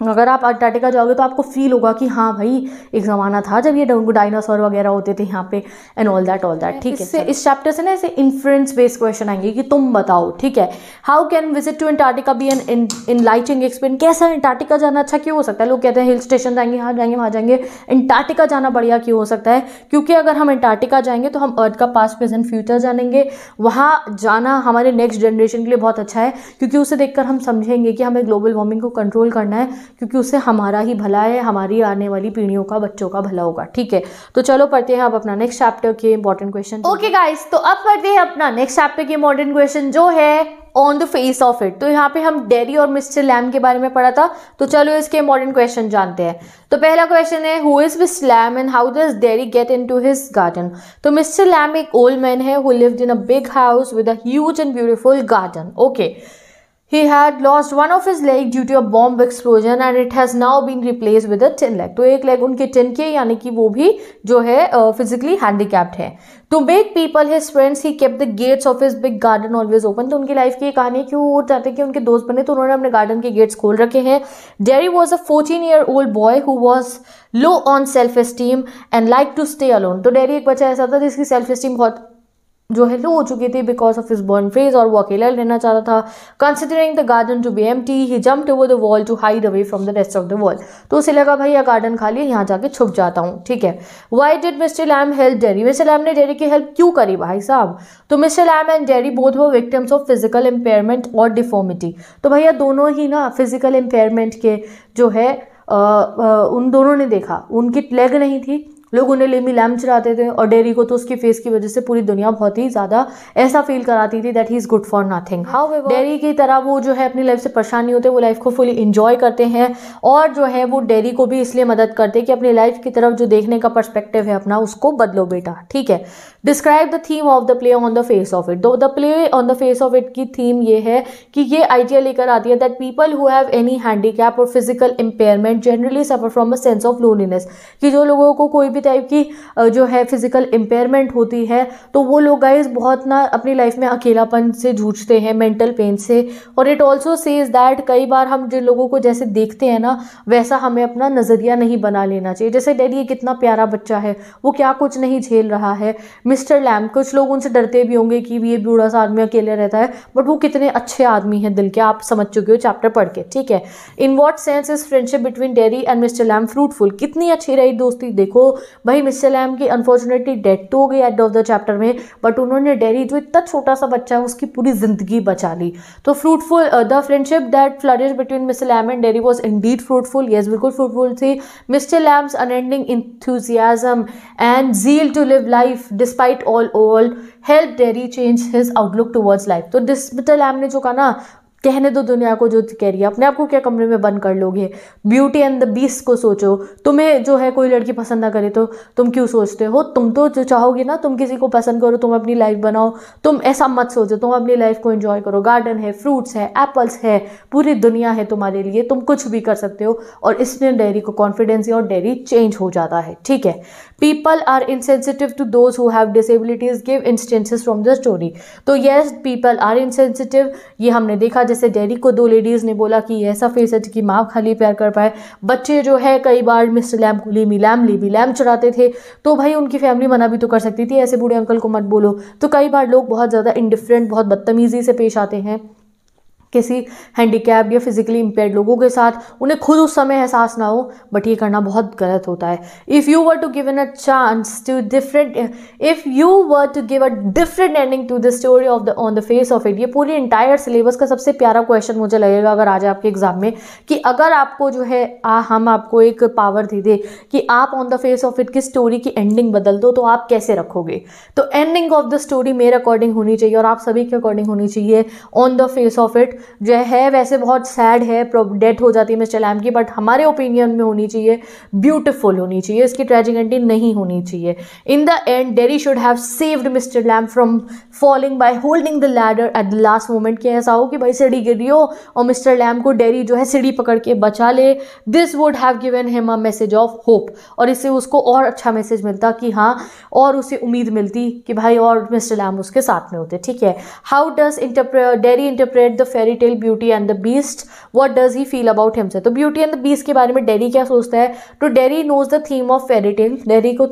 अगर आप अंटार्टिका जाओगे तो आपको फील होगा कि हाँ भाई एक ज़माना था जब ये डायनासोर वगैरह होते थे यहाँ पे and all that all that ठीक है इससे इस चैप्टर से ना ऐसे इन्फ्लुएंस बेस्ड क्वेश्चन आएंगे कि तुम बताओ ठीक है how can visit to Antarctica be an enlightening experience कैसा अंटार्टिका जाना अच्छा क्यों हो सकता है लोग कहते हैं हिल स्टेशन जाएंगे यहाँ जाएंगे वहाँ जाएंगे अंटार्टिका जाना बढ़िया क्यों हो सकता है क्योंकि अगर हम अंटार्टिका जाएंगे तो हम अर्थ का पास्ट प्रेजेंट फ्यूचर जानेंगे वहाँ जाना हमारे नेक्स्ट जनरेशन के लिए बहुत अच्छा है क्योंकि उसे देखकर हम समझेंगे कि हमें ग्लोबल वार्मिंग को कंट्रोल करना है क्योंकि उससे हमारा ही भला है हमारी आने वाली पीढ़ियों का बच्चों का भला होगा ठीक है तो चलो पढ़ते हैं आप अपना नेक्स्ट चैप्टर के इंपॉर्टेंट क्वेश्चन ओके गाइस तो अब पढ़ते हैं अपना नेक्स्ट चैप्टर के इंपॉर्टेंट क्वेश्चन जो है on the face of it तो यहाँ पे हम डेरी और मिस्टर लैम के बारे में पढ़ा था तो चलो इसके इंपॉर्टेंट क्वेश्चन जानते हैं तो पहला क्वेश्चन है who is mister Lamb and how does Derry get into his garden तो मिस्टर लैम एक ओल्ड मैन है who lived in a big house with a huge and beautiful garden okay okay. He had lost one of his leg due to a bomb explosion and it has now been replaced with a tin leg. तो एक leg उनके tin के यानी कि वो भी जो है फिजिकली हैंडीकैप्ड है to make people his friends he kept the gates of his big garden always open तो उनकी लाइफ की कहानी है कि वो चाहते हैं कि उनके दोस्त बने तो उन्होंने अपने गार्डन के गेट्स खोल रखे हैं Derry was a fourteen year old boy who was low on self esteem and like to stay alone तो डेरी एक बच्चा ऐसा था जिसकी सेल्फ स्टीम बहुत जो है लो हो चुकी थी because of his burn face और वो अकेला रहना चाहता था considering the garden to be empty he jump over the wall to hide away from the rest of the wall तो उसे लगा भाई यह गार्डन खाली है यहाँ जाके छुप जाता हूँ ठीक है why did mister Lamb help Derry mister Lamb ने डेरी की हेल्प क्यों करी भाई साहब तो mister Lamb and Derry both वो विक्टम्स ऑफ फिजिकल इम्पेयरमेंट और डिफॉर्मिटी तो भैया दोनों ही ना फिजिकल इम्पेयरमेंट के जो है आ, आ, उन दोनों ने देखा उनकी लेग नहीं थी लोग उन्हें लेमी लैम्प चढ़ाते थे और डेरी को तो उसके फेस की वजह से पूरी दुनिया बहुत ही ज़्यादा ऐसा फील कराती थी that he is good for nothing how Derry की तरह वो जो है अपनी लाइफ से परेशान नहीं होते वो लाइफ को फुली इंजॉय करते हैं और जो है वो डेरी को भी इसलिए मदद करते हैं कि अपनी लाइफ की तरफ जो देखने का परस्पेक्टिव है अपना उसको बदलो बेटा ठीक है describe the theme of the play on the face of it दो the play on the face of it की थीम ये है कि ये आइडिया लेकर आती है that people who have any handicap और physical impairment generally suffer from a sense of loneliness कि जो लोगों को कोई भी टाइप की जो है फिजिकल इम्पेयरमेंट होती है तो वो लोग गाइज बहुत ना अपनी लाइफ में अकेलापन से जूझते हैं मेंटल पेन से और इट ऑल्सो सेज दैट कई बार हम जिन लोगों को जैसे देखते हैं ना वैसा हमें अपना नज़रिया नहीं बना लेना चाहिए जैसे डैडी ये कितना प्यारा बच्चा है वो क्या कुछ नहीं झेल रहा है मिस्टर लैम कुछ लोग उनसे डरते भी होंगे कि ये बूढ़ा सा आदमी अकेले रहता है बट वो कितने अच्छे आदमी हैं दिल के आप समझ चुके हो चैप्टर पढ़ के ठीक है in what sense is friendship between Derry and mister Lamb fruitful कितनी अच्छी रही दोस्ती देखो भाई मिसम की अनफॉर्चुनेटली डेथ तो हो गई एंड ऑफ द चैप्टर में बट उन्होंने डेरी जो इतना छोटा सा बच्चा है उसकी पूरी ज़िंदगी बचा ली तो fruitful the friendship that flourish between miss Lamb and Derry was indeed fruitful yes बिल्कुल फ्रूटफुल थी mister Lamb's unending enthusiasm and zeal to live life despite all all help Derry change his outlook towards life तो डिस्पिटल M lamb ने जो कहा ना कहने दो दुनिया को जो कह रही है अपने आप को क्या कमरे में बंद कर लोगे ब्यूटी एंड द बीस को सोचो तुम्हें जो है कोई लड़की पसंद ना करे तो तुम क्यों सोचते हो तुम तो जो चाहोगे ना तुम किसी को पसंद करो तुम अपनी लाइफ बनाओ तुम ऐसा मत सोचो तुम अपनी लाइफ को इन्जॉय करो गार्डन है फ्रूट्स है एप्पल्स है पूरी दुनिया है तुम्हारे लिए तुम कुछ भी कर सकते हो और इसलिए डेयरी को कॉन्फिडेंस और डेयरी चेंज हो जाता है ठीक है people are insensitive to those who have disabilities give instances from the story तो येस पीपल आर इनसेंसिटिव ये हमने देखा जैसे डैडी को दो लेडीज़ ने बोला कि ऐसा फेस है कि माँ खाली प्यार कर पाए बच्चे जो है कई बार मिस्टर लैम को मिलैम लैम भी लैम चढ़ाते थे तो भाई उनकी फैमिली मना भी तो कर सकती थी ऐसे बूढ़े अंकल को मत बोलो तो कई बार लोग बहुत ज़्यादा इंडिफरेंट बहुत बदतमीज़ी से पेश आते हैं किसी हैंडीकैप या फिज़िकली इम्पेयर्ड लोगों के साथ उन्हें खुद उस समय एहसास ना हो बट ये करना बहुत गलत होता है if you were to give in a chance to different if you were to give a different ending to the story of the on the face of it ये पूरी इंटायर सिलेबस का सबसे प्यारा क्वेश्चन मुझे लगेगा अगर आज आपके एग्ज़ाम में कि अगर आपको जो है आ, हम आपको एक पावर दे दे कि आप on the face of it की स्टोरी की एंडिंग बदल दो तो आप कैसे रखोगे तो एंडिंग ऑफ द स्टोरी मेरे अकॉर्डिंग होनी चाहिए और आप सभी के अकॉर्डिंग होनी चाहिए on the face of it जो है वैसे बहुत सैड है डेथ हो जाती है मिस्टर लैम की बट हमारे ओपिनियन में होनी चाहिए ब्यूटिफुल होनी चाहिए इसकी ट्रेजिक एंडिंग नहीं होनी चाहिए in the end Derry should have saved mister Lamb from falling by holding the ladder at the last moment के ऐसा हो कि भाई सीढ़ी गिरी हो और मिस्टर लैम को डेरी जो है सीढ़ी पकड़ के बचा ले this would have given him a message of hope और इससे उसको और अच्छा मैसेज मिलता कि हाँ और उसे उम्मीद मिलती कि भाई और मिस्टर लैम उसके साथ में होते ठीक है how does interpret Derry interpret the fairy fairy tale beauty and the beast what does he feel about himself तो ब्यूटी एंड द बीस्ट के बारे में डेरी क्या सोचता है तो Derry knows the theme of fairy tale Derry को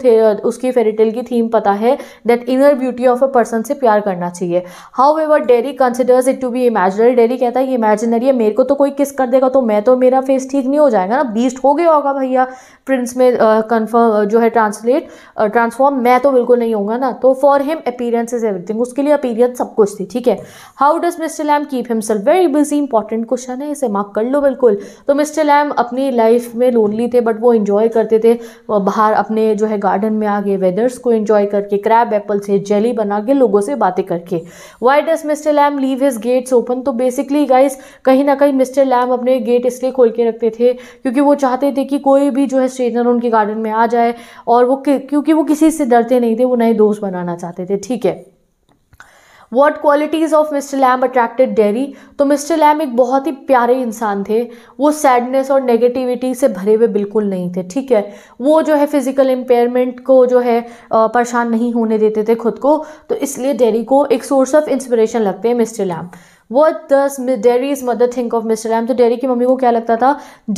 उसकी फेरी टेल की थीम पता है that inner beauty of a person से प्यार करना चाहिए however Derry considers it to be imaginary Derry कहता है ये इमेजिनरी है मेरे को तो कोई किस कर देगा तो मैं तो मेरा फेस ठीक नहीं हो जाएगा ना बीस्ट हो गया होगा भैया प्रिंस में कन्फर्म uh, uh, जो है ट्रांसलेट ट्रांसफॉर्म uh, मैं तो बिल्कुल नहीं होगा ना तो for him appearance is everything उसके लिए अपीरियंस सब कुछ थी ठीक है how does mister Lamb keep himself very busy important question है इसे मार्क कर लो बिल्कुल तो मिस्टर लैम अपनी लाइफ में लोनली थे बट वो इंजॉय करते थे बाहर अपने जो है गार्डन में आगे वेदर्स को इंजॉय करके क्रैब एप्पल से जेली बना के लोगों से बातें करके why does mister Lamb leave his gates open तो बेसिकली गाइज कहीं ना कहीं मिस्टर लैम अपने गेट इसलिए खोल के रखते थे क्योंकि वो चाहते थे कि कोई भी जो है स्ट्रेटनर उनके गार्डन में आ जाए और वो क्योंकि वो किसी से डरते नहीं थे वो नए दोस्त बनाना चाहते थे ठीक है what qualities of mister Lamb attracted Derry तो मिस्टर लैम एक बहुत ही प्यारे इंसान थे वो सैडनेस और नेगेटिविटी से भरे हुए बिल्कुल नहीं थे ठीक है वो जो है फिज़िकल इम्पेयरमेंट को जो है परेशान नहीं होने देते थे खुद को तो इसलिए डेरी को एक सोर्स ऑफ इंस्पिरेशन लगते हैं mister Lamb what does Derry's mother think of mister Lamb तो डेरी की मम्मी को क्या लगता था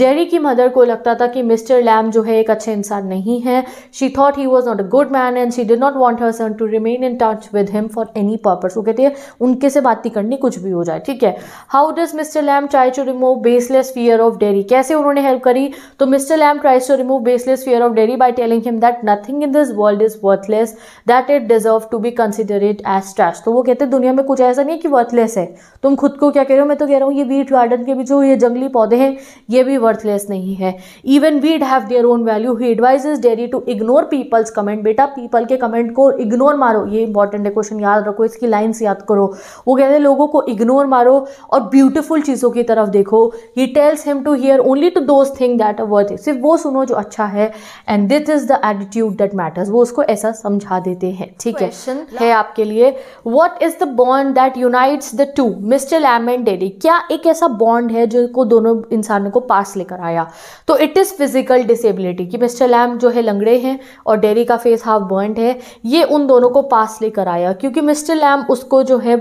डेरी की मदर को लगता था कि मिस्टर लैम जो है एक अच्छे इंसान नहीं है she thought he was not a good man and she did not want her son to remain in touch with him for any purpose वो कहती है उनके से बात नहीं करनी कुछ भी हो जाए ठीक है how does mister Lamb try to remove baseless fear of Derry कैसे उन्होंने हेल्प करी तो mister Lamb tries to remove baseless fear of Derry by telling him that nothing in this world is worthless that it deserve to be consider it as trash तो वो कहते हैं दुनिया में कुछ ऐसा नहीं है कि वर्थलेस है तुम खुद को क्या कह रहे हो मैं तो कह रहा हूँ ये वीट गार्डन के भी जो ये जंगली पौधे हैं ये भी वर्थलेस नहीं है even weed have their own value he advises Derry to ignore people's comment बेटा पीपल के कमेंट को इग्नोर मारो ये इंपॉर्टेंट है क्वेश्चन याद रखो इसकी लाइन्स याद करो वो कहते हैं लोगों को इग्नोर मारो और ब्यूटिफुल चीज़ों की तरफ देखो he tells him to hear only to those thing that are worth सिर्फ वो सुनो जो अच्छा है and this is the attitude that matters वो उसको ऐसा समझा देते हैं ठीक है है आपके लिए what is the bond that unites the two mister Lamb and Derry क्या एक ऐसा बॉन्ड है जो को दोनों इंसानों को पास लेकर आया तो इट इज़ फिजिकल डिसेबिलिटी कि मिस्टर लैम जो है लंगड़े हैं और डेरी का फेस हाफ बर्नड है ये उन दोनों को पास लेकर आया क्योंकि मिस्टर लैम उसको जो है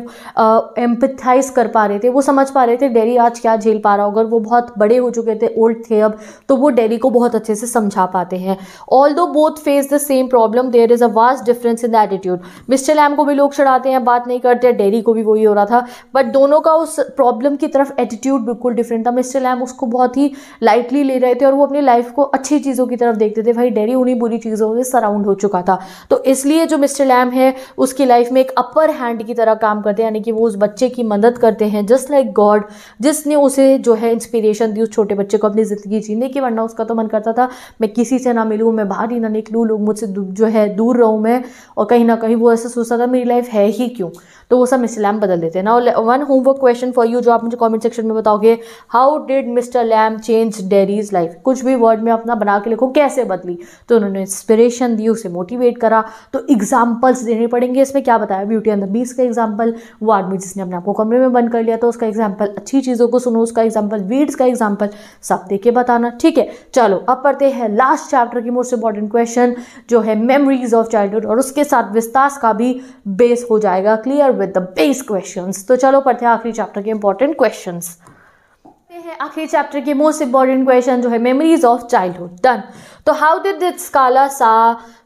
एम्पथाइज कर पा रहे थे वो समझ पा रहे थे डेरी आज क्या झेल पा रहा होगा वो बहुत बड़े हो चुके थे ओल्ड थे अब तो वो डेरी को बहुत अच्छे से समझा पाते हैं although both face the same problem there is a vast difference in the attitude mister Lamb को भी लोग चढ़ाते हैं बात नहीं करते डेरी को भी वही हो रहा था बट दो दोनों का उस प्रॉब्लम की तरफ एटीट्यूड बिल्कुल डिफरेंट था मिस्टर लैम उसको बहुत ही लाइटली ले रहे थे और वो अपनी लाइफ को अच्छी चीज़ों की तरफ देखते थे भाई डेरी उन्हीं बुरी चीज़ों से सराउंड हो चुका था तो इसलिए जो मिस्टर लैम है उसकी लाइफ में एक अपर हैंड की तरह काम करते हैं यानी कि वो उस बच्चे की मदद करते हैं जस्ट लाइक गॉड जिसने उसे जो है इंस्पिरेशन दी उस छोटे बच्चे को अपनी ज़िंदगी जीने की वरना उसका तो मन करता था मैं किसी से ना मिलूँ मैं बाहर ही ना निकलूँ लोग मुझसे जो है दूर रहूँ मैं और कहीं ना कहीं वो ऐसा सोचता था मेरी लाइफ है ही क्यों तो वो सब मिस्टर लैम बदल देते हैं ना one homework question for you जो आप मुझे कॉमेंट सेक्शन में बताओगे how did mister Lamb change Derry's life कुछ भी वर्ड में अपना बना के लिखो कैसे बदली तो उन्होंने इंस्पिरेशन दी उसे मोटिवेट करा तो एग्जाम्पल्स देने पड़ेंगे इसमें क्या बताया ब्यूटी एंड द बीस का एग्जाम्पल वो आदमी जिसने अपने आपको कमरे में बंद कर लिया तो उसका एग्जाम्पल अच्छी चीज़ों को सुनो उसका एग्जाम्पल वीड्स का एग्जाम्पल सब देख के बताना ठीक है चलो अब पढ़ते हैं लास्ट चैप्टर की मोस्ट इंपॉर्टेंट क्वेश्चन जो है मेमोरीज ऑफ चाइल्डहुड और उसके साथ विस्तार का भी बेस हो जाएगा clear with the base question तो चलो पढ़ते हैं आखिरी चैप्टर के इंपॉर्टेंट क्वेश्चन आखिरी चैप्टर के मोस्ट इंपॉर्टेंट क्वेश्चन जो है मेमोरीज ऑफ चाइल्डहुड डन तो how did Zitkala Sa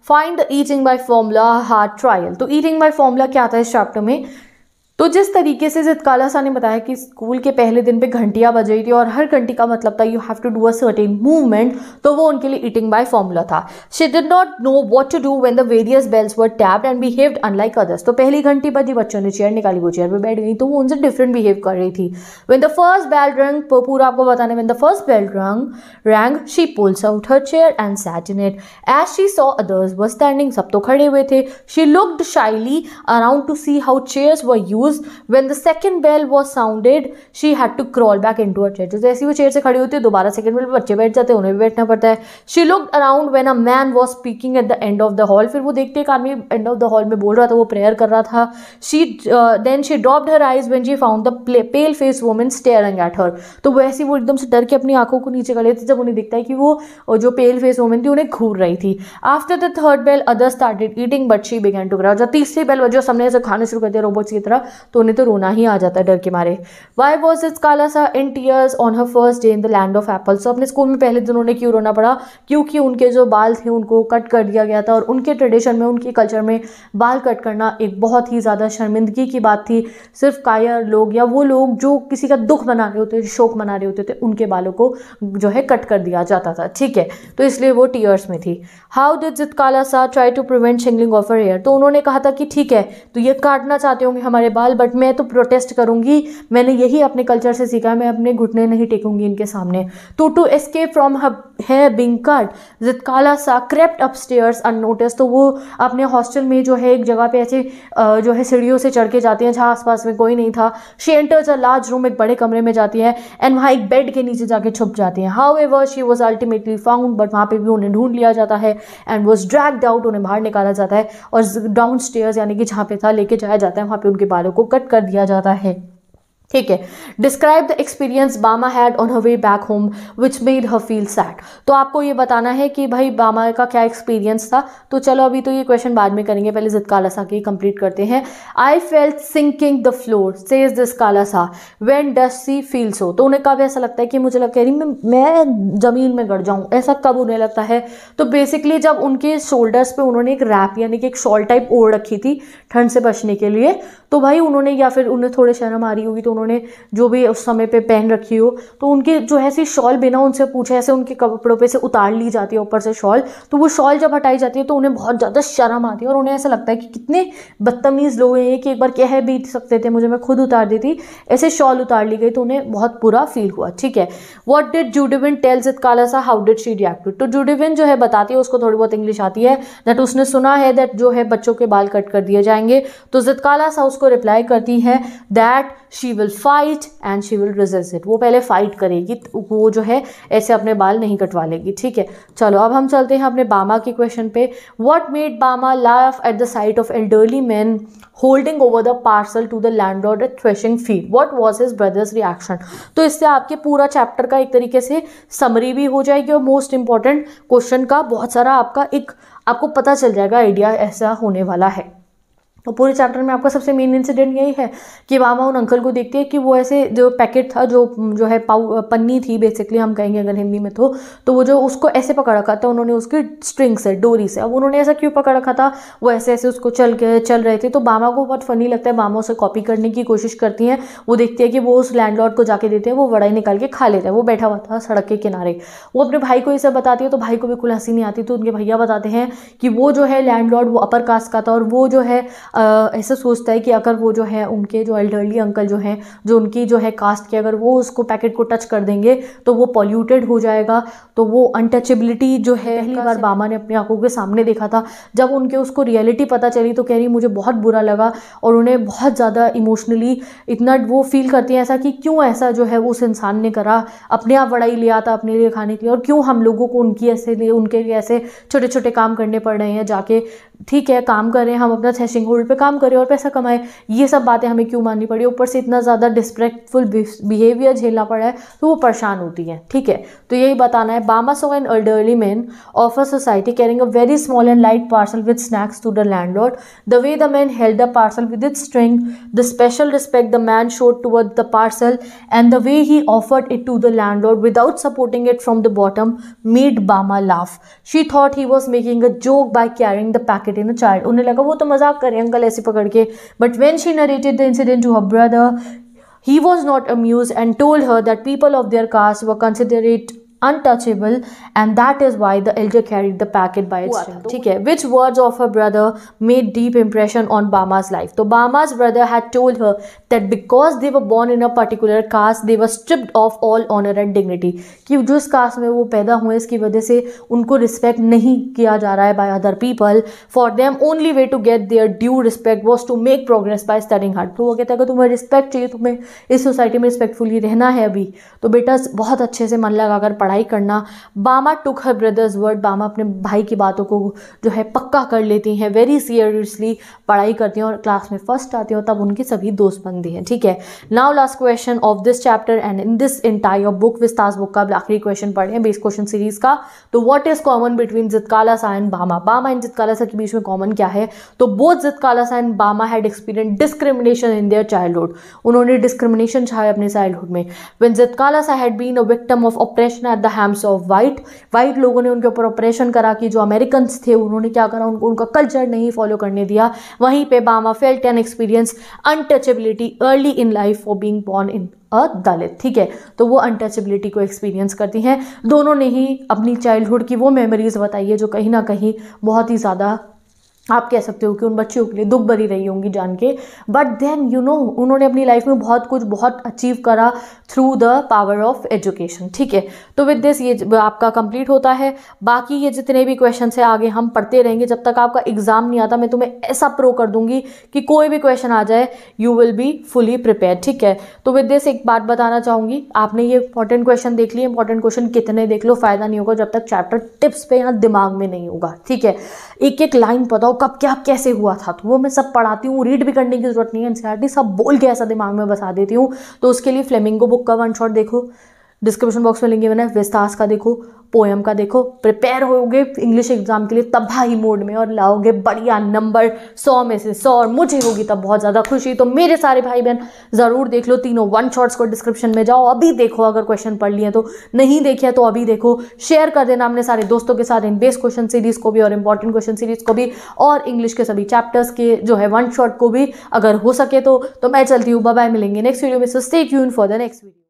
find the eating by formula hard trial तो ईटिंग बाय फॉर्मूला क्या आता है इस चैप्टर में तो जिस तरीके से जिद काला सा ने बताया कि स्कूल के पहले दिन पे घंटियाँ बज रही थी और हर घंटी का मतलब था you have to do a certain movement तो वो उनके लिए ईटिंग बाय फॉर्मूला था she did not know what to do when the various bells were tapped and behaved unlike others तो पहली घंटी बजी बच्चों ने चेयर निकाली वो चेयर पर बैठ गई तो वो उनसे डिफरेंट बिहेव कर रही थी वेन द फर्स्ट बेल रंग पूरा आपको बताने when the first bell rang rang she pulls out her chair and sat in it as she saw others were standing सब तो खड़े हुए थे she looked shyly around to see how chairs were used shoes. When the second bell was sounded, she had to crawl back into her chair. जैसे ही वो chair से खड़ी होती है दोबारा सेकेंड बेल पर बच्चे बैठ जाते हैं उन्हें भी बैठना पड़ता है she look around when a man was speaking at the end of the hall फिर वो देखते एक आदमी एंड ऑफ द हॉल में बोल रहा था वो प्रेयर कर रहा था she then she dropped her eyes when she found the pale face women staring at her तो वैसे वो एकदम से डर के अपनी आंखों को नीचे कर लेती जब उन्हें दिखता है कि वो जो पेल फेस वुमेन थी उन्हें घूर रही थी after the third bell other started eating but she began to grow जब तीसरी बेल बजो सामने से खाने शुरू कर दिया रोबोट्स की तरह तो उन्हें तो रोना ही आ जाता है डर के मारे वाई वॉज इज Sa in tears on her first day in the land of apple so अपने स्कूल में पहले दिन उन्हें क्यों रोना पड़ा क्योंकि उनके जो बाल थे उनको कट कर दिया गया था और उनके ट्रेडिशन में उनके कल्चर में बाल कट करना एक बहुत ही ज़्यादा शर्मिंदगी की बात थी सिर्फ कायर लोग या वो लोग जो किसी का दुख मना रहे होते थे शोक मना रहे होते थे उनके बालों को जो है कट कर दिया जाता था ठीक है तो इसलिए वो टीयर्स में थी how did Zitkala Sa try to prevent shingling of hair तो उन्होंने कहा था कि ठीक है तो ये काटना चाहते होंगे हमारे बाल सवाल बट मैं तो प्रोटेस्ट करूंगी मैंने यही अपने कल्चर से सीखा मैं अपने घुटने नहीं टेकूंगी इनके सामने तो to escape from hair being cut Zitkala सा क्रेप्ट अप स्टेयर्स अननोटिस तो वो अपने हॉस्टल में जो है एक जगह पे ऐसे जो है सीढ़ियों से चढ़ के जाती हैं जहाँ आसपास में कोई नहीं था she enters a large room एक बड़े कमरे में जाती है एंड वहाँ एक बेड के नीचे जाके छुप जाती है however she was ultimately found but वहाँ पर भी उन्हें ढूंढ लिया जाता है एंड वॉज ड्रैग्ड आउट उन्हें बाहर निकाला जाता है और डाउन स्टेयर्स यानी कि जहाँ पे था लेके जाया जाता है वहाँ पे उनके बालों को कट कर दिया जाता है ठीक है describe the experience Bama had on her way back home which made her feel sad तो आपको ये बताना है कि भाई बामा का क्या एक्सपीरियंस था तो चलो अभी तो ये क्वेश्चन बाद में करेंगे पहले जिद काला सा की कंप्लीट करते हैं I felt sinking the floor says Zitkala Sa when does she feel so तो उन्हें कब ऐसा लगता है कि मुझे लगता है मैं, मैं ज़मीन में गड़ जाऊँ ऐसा कब उन्हें लगता है तो बेसिकली जब उनके शोल्डर्स पर उन्होंने एक रैप यानी कि एक शॉल टाइप ओढ़ रखी थी ठंड से बचने के लिए तो भाई उन्होंने या फिर उन्हें थोड़े शर्म आ रही होगी तो उन्होंने जो भी उस समय पे पहन रखी हो तो उनके जो है सी शॉल बिना उनसे पूछे ऐसे उनके कपड़ों पे से उतार ली जाती है ऊपर से शॉल तो वो शॉल जब हटाई जाती है तो उन्हें बहुत ज़्यादा शर्म आती है और उन्हें ऐसा लगता है कि कितने बदतमीज़ लोग हैं कि एक बार कह भी सकते थे मुझे मैं खुद उतार दी थी ऐसे शॉल उतार ली गई तो उन्हें बहुत बुरा फील हुआ ठीक है what did Judewin tells Zitkala Sa how did she react तो जूडिविन जो है बताती है उसको थोड़ी बहुत इंग्लिश आती है दैट उसने सुना है दैट जो है बच्चों के बाल कट कर दिए जाएंगे तो जितकाला सा उसको रिप्लाई करती है that she will will fight and she will result it वो पहले फाइट करेगी वो जो है ऐसे अपने बाल नहीं कटवा लेगी ठीक है चलो अब हम चलते हैं अपने बामा के क्वेश्चन पे what made Bama laugh at the sight of elderly man holding over the parcel to the landlord at threshing फी what was his brothers reaction तो इससे आपके पूरा चैप्टर का एक तरीके से समरी भी हो जाएगी और मोस्ट इंपॉर्टेंट क्वेश्चन का बहुत सारा आपका एक आपको पता चल जाएगा आइडिया ऐसा होने वाला है तो पूरे चैप्टर में आपका सबसे मेन इंसिडेंट यही है कि मामा उन अंकल को देखती है कि वो ऐसे जो पैकेट था जो जो है पाउ पन्नी थी बेसिकली हम कहेंगे अगर हिंदी में तो तो वो जो उसको ऐसे पकड़ रखा था तो उन्होंने उसकी स्ट्रिंग से डोरी से अब उन्होंने ऐसा क्यों पकड़ रखा था वो ऐसे ऐसे उसको चल के चल रहे थे तो मामा को बहुत फनी लगता है मामा उसे कॉपी करने की कोशिश करती हैं वो देखती है कि वो उस लैंडलॉर्ड को जाके देते हैं वो वड़ाई निकाल के खा लेता है वो बैठा हुआ था सड़क के किनारे वो अपने भाई को ये सब बताती है तो भाई को बिल्कुल हंसी नहीं आती तो उनके भैया बताते हैं कि वो जो है लैंडलॉर्ड वो अपर कास्ट का था और वो जो है ऐसा सोचता है कि अगर वो जो है उनके जो एल्डरली अंकल जो हैं जो उनकी जो है कास्ट के अगर वो उसको पैकेट को टच कर देंगे तो वो पॉल्यूटेड हो जाएगा तो वो अनटचेबिलिटी जो है पहली बार बामा ने अपनी आंखों के सामने देखा था जब उनके उसको रियलिटी पता चली तो कह रही मुझे बहुत बुरा लगा और उन्हें बहुत ज़्यादा इमोशनली इतना वो फील करती हैं ऐसा कि क्यों ऐसा जो है उस इंसान ने करा अपने आप बड़ाई लिया था अपने लिए खाने के लिए और क्यों हम लोगों को उनकी ऐसे लिए उनके लिए ऐसे छोटे छोटे काम करने पड़ रहे हैं जाके ठीक है काम करें हम अपना थ्रेशिंग होल्ड पे काम करे और पैसा कमाए ये सब बातें हमें क्यों माननी पड़ी ऊपर से इतना ज़्यादा डिस्प्रेक्टफुल बिहेवियर झेलना पड़ा है तो वो परेशान होती हैं ठीक है तो यही बताना है Bama saw an elderly man of a society carrying a very small and light parcel with snacks to the landlord the way the man held the parcel with it string the special respect the man showed the parcel and the way he offered it to the landlord without supporting it from the bottom made Bama laugh she thought he was making a joke by carrying the packet in a child उन्हें लगा वो तो मजाक करें रहे uncle ऐसे पकड़ के but when she narrated the incident to her brother he was not amuse and told her that people of their caste were considered untouchable and that is why the elder carried the packet by its string ठीक है which words of her brother made deep impression on Bama's life तो Bama's brother had told her that because they were born in a particular caste they were stripped of all honor and dignity कि जिस caste में वो पैदा हुए इसकी वजह से उनको respect नहीं किया जा रहा है by other people for them only way to get their due respect was to make progress by studying hard तो वो कहता है अगर तुम्हें respect चाहिए तुम्हें इस society में respectfully रहना है अभी तो बेटा बहुत अच्छे से मन लगा कर पढ़ाई करना बामा टुक हर ब्रदर्स वर्ड बामा अपने भाई की बातों को जो है पक्का कर लेती हैं वेरी सीरियसली पढ़ाई करती हैं और क्लास में फर्स्ट आती हैं तब उनकी सभी दोस्त बनती हैं ठीक है now last question of this chapter and in this entire book Vistas book का आखिरी क्वेश्चन पढ़ रहे हैं बेस क्वेश्चन सीरीज का तो what is common between Zitkala Sa and बामा बामा एंड जितकाला सा के बीच में कॉमन क्या है तो both जितकाला Sa and Bama had experience discrimination in their childhood उन्होंने डिस्क्रिमिनेशन छाया अपने चाइल्डहुड में when Zitkala Sa had been a victim of oppression at the hands of white white लोगों ने उनके ऊपर ऑपरेशन करा कि जो अमेरिकन थे उन्होंने क्या करा उनको उनका कल्चर नहीं फॉलो करने दिया वहीं पे Bama felt an experience untouchability early in life for being born in a Dalit ठीक है तो वो अनटचेबिलिटी को एक्सपीरियंस करती हैं दोनों ने ही अपनी चाइल्डहुड की वो मेमोरीज़ बताई है जो कहीं ना कहीं बहुत ही ज़्यादा आप कह सकते हो कि उन बच्चियों के लिए दुख भरी रही होंगी जान के बट देन यू नो उन्होंने अपनी लाइफ में बहुत कुछ बहुत अचीव करा through the power of education ठीक है तो विद दिस ये आपका कंप्लीट होता है बाकी ये जितने भी क्वेश्चन है आगे हम पढ़ते रहेंगे जब तक आपका एग्ज़ाम नहीं आता मैं तुम्हें ऐसा प्रो कर दूंगी कि कोई भी क्वेश्चन आ जाए you will be fully prepare ठीक है तो विद दिस एक बात बताना चाहूंगी आपने ये इंपॉर्टेंट क्वेश्चन देख लिया इंपॉर्टेंट क्वेश्चन कितने देख लो फ़ायदा नहीं होगा जब तक चैप्टर टिप्स पे यहाँ दिमाग में नहीं होगा ठीक है एक एक लाइन पता कब क्या कैसे हुआ था तो वो मैं सब पढ़ाती हूँ रीड भी करने की ज़रूरत नहीं है एन सब बोल के ऐसा दिमाग में बसा देती हूँ तो उसके लिए फ्लेमिंगो बुक का वन शॉट देखो डिस्क्रिप्शन बॉक्स में लेंगे मैंने विस्तास का देखो पोएम का देखो प्रिपेयर होगे इंग्लिश एग्जाम के लिए तबाही मोड में और लाओगे बढ़िया नंबर सौ में से सौ और मुझे होगी तब बहुत ज़्यादा खुशी तो मेरे सारे भाई बहन ज़रूर देख लो तीनों वन शॉट्स को डिस्क्रिप्शन में जाओ अभी देखो अगर क्वेश्चन पढ़ लिए तो नहीं देखे तो अभी देखो शेयर कर देना अपने सारे दोस्तों के साथ इन बेस्ट क्वेश्चन सीरीज़ को भी और इंपॉर्टेंट क्वेश्चन सीरीज़ को भी और इंग्लिश के सभी चैप्टर्स के जो है वन शॉट को भी अगर हो सके तो, तो मैं चलती हूँ बाय मिलेंगे नेक्स्ट वीडियो में so stay tune for the next video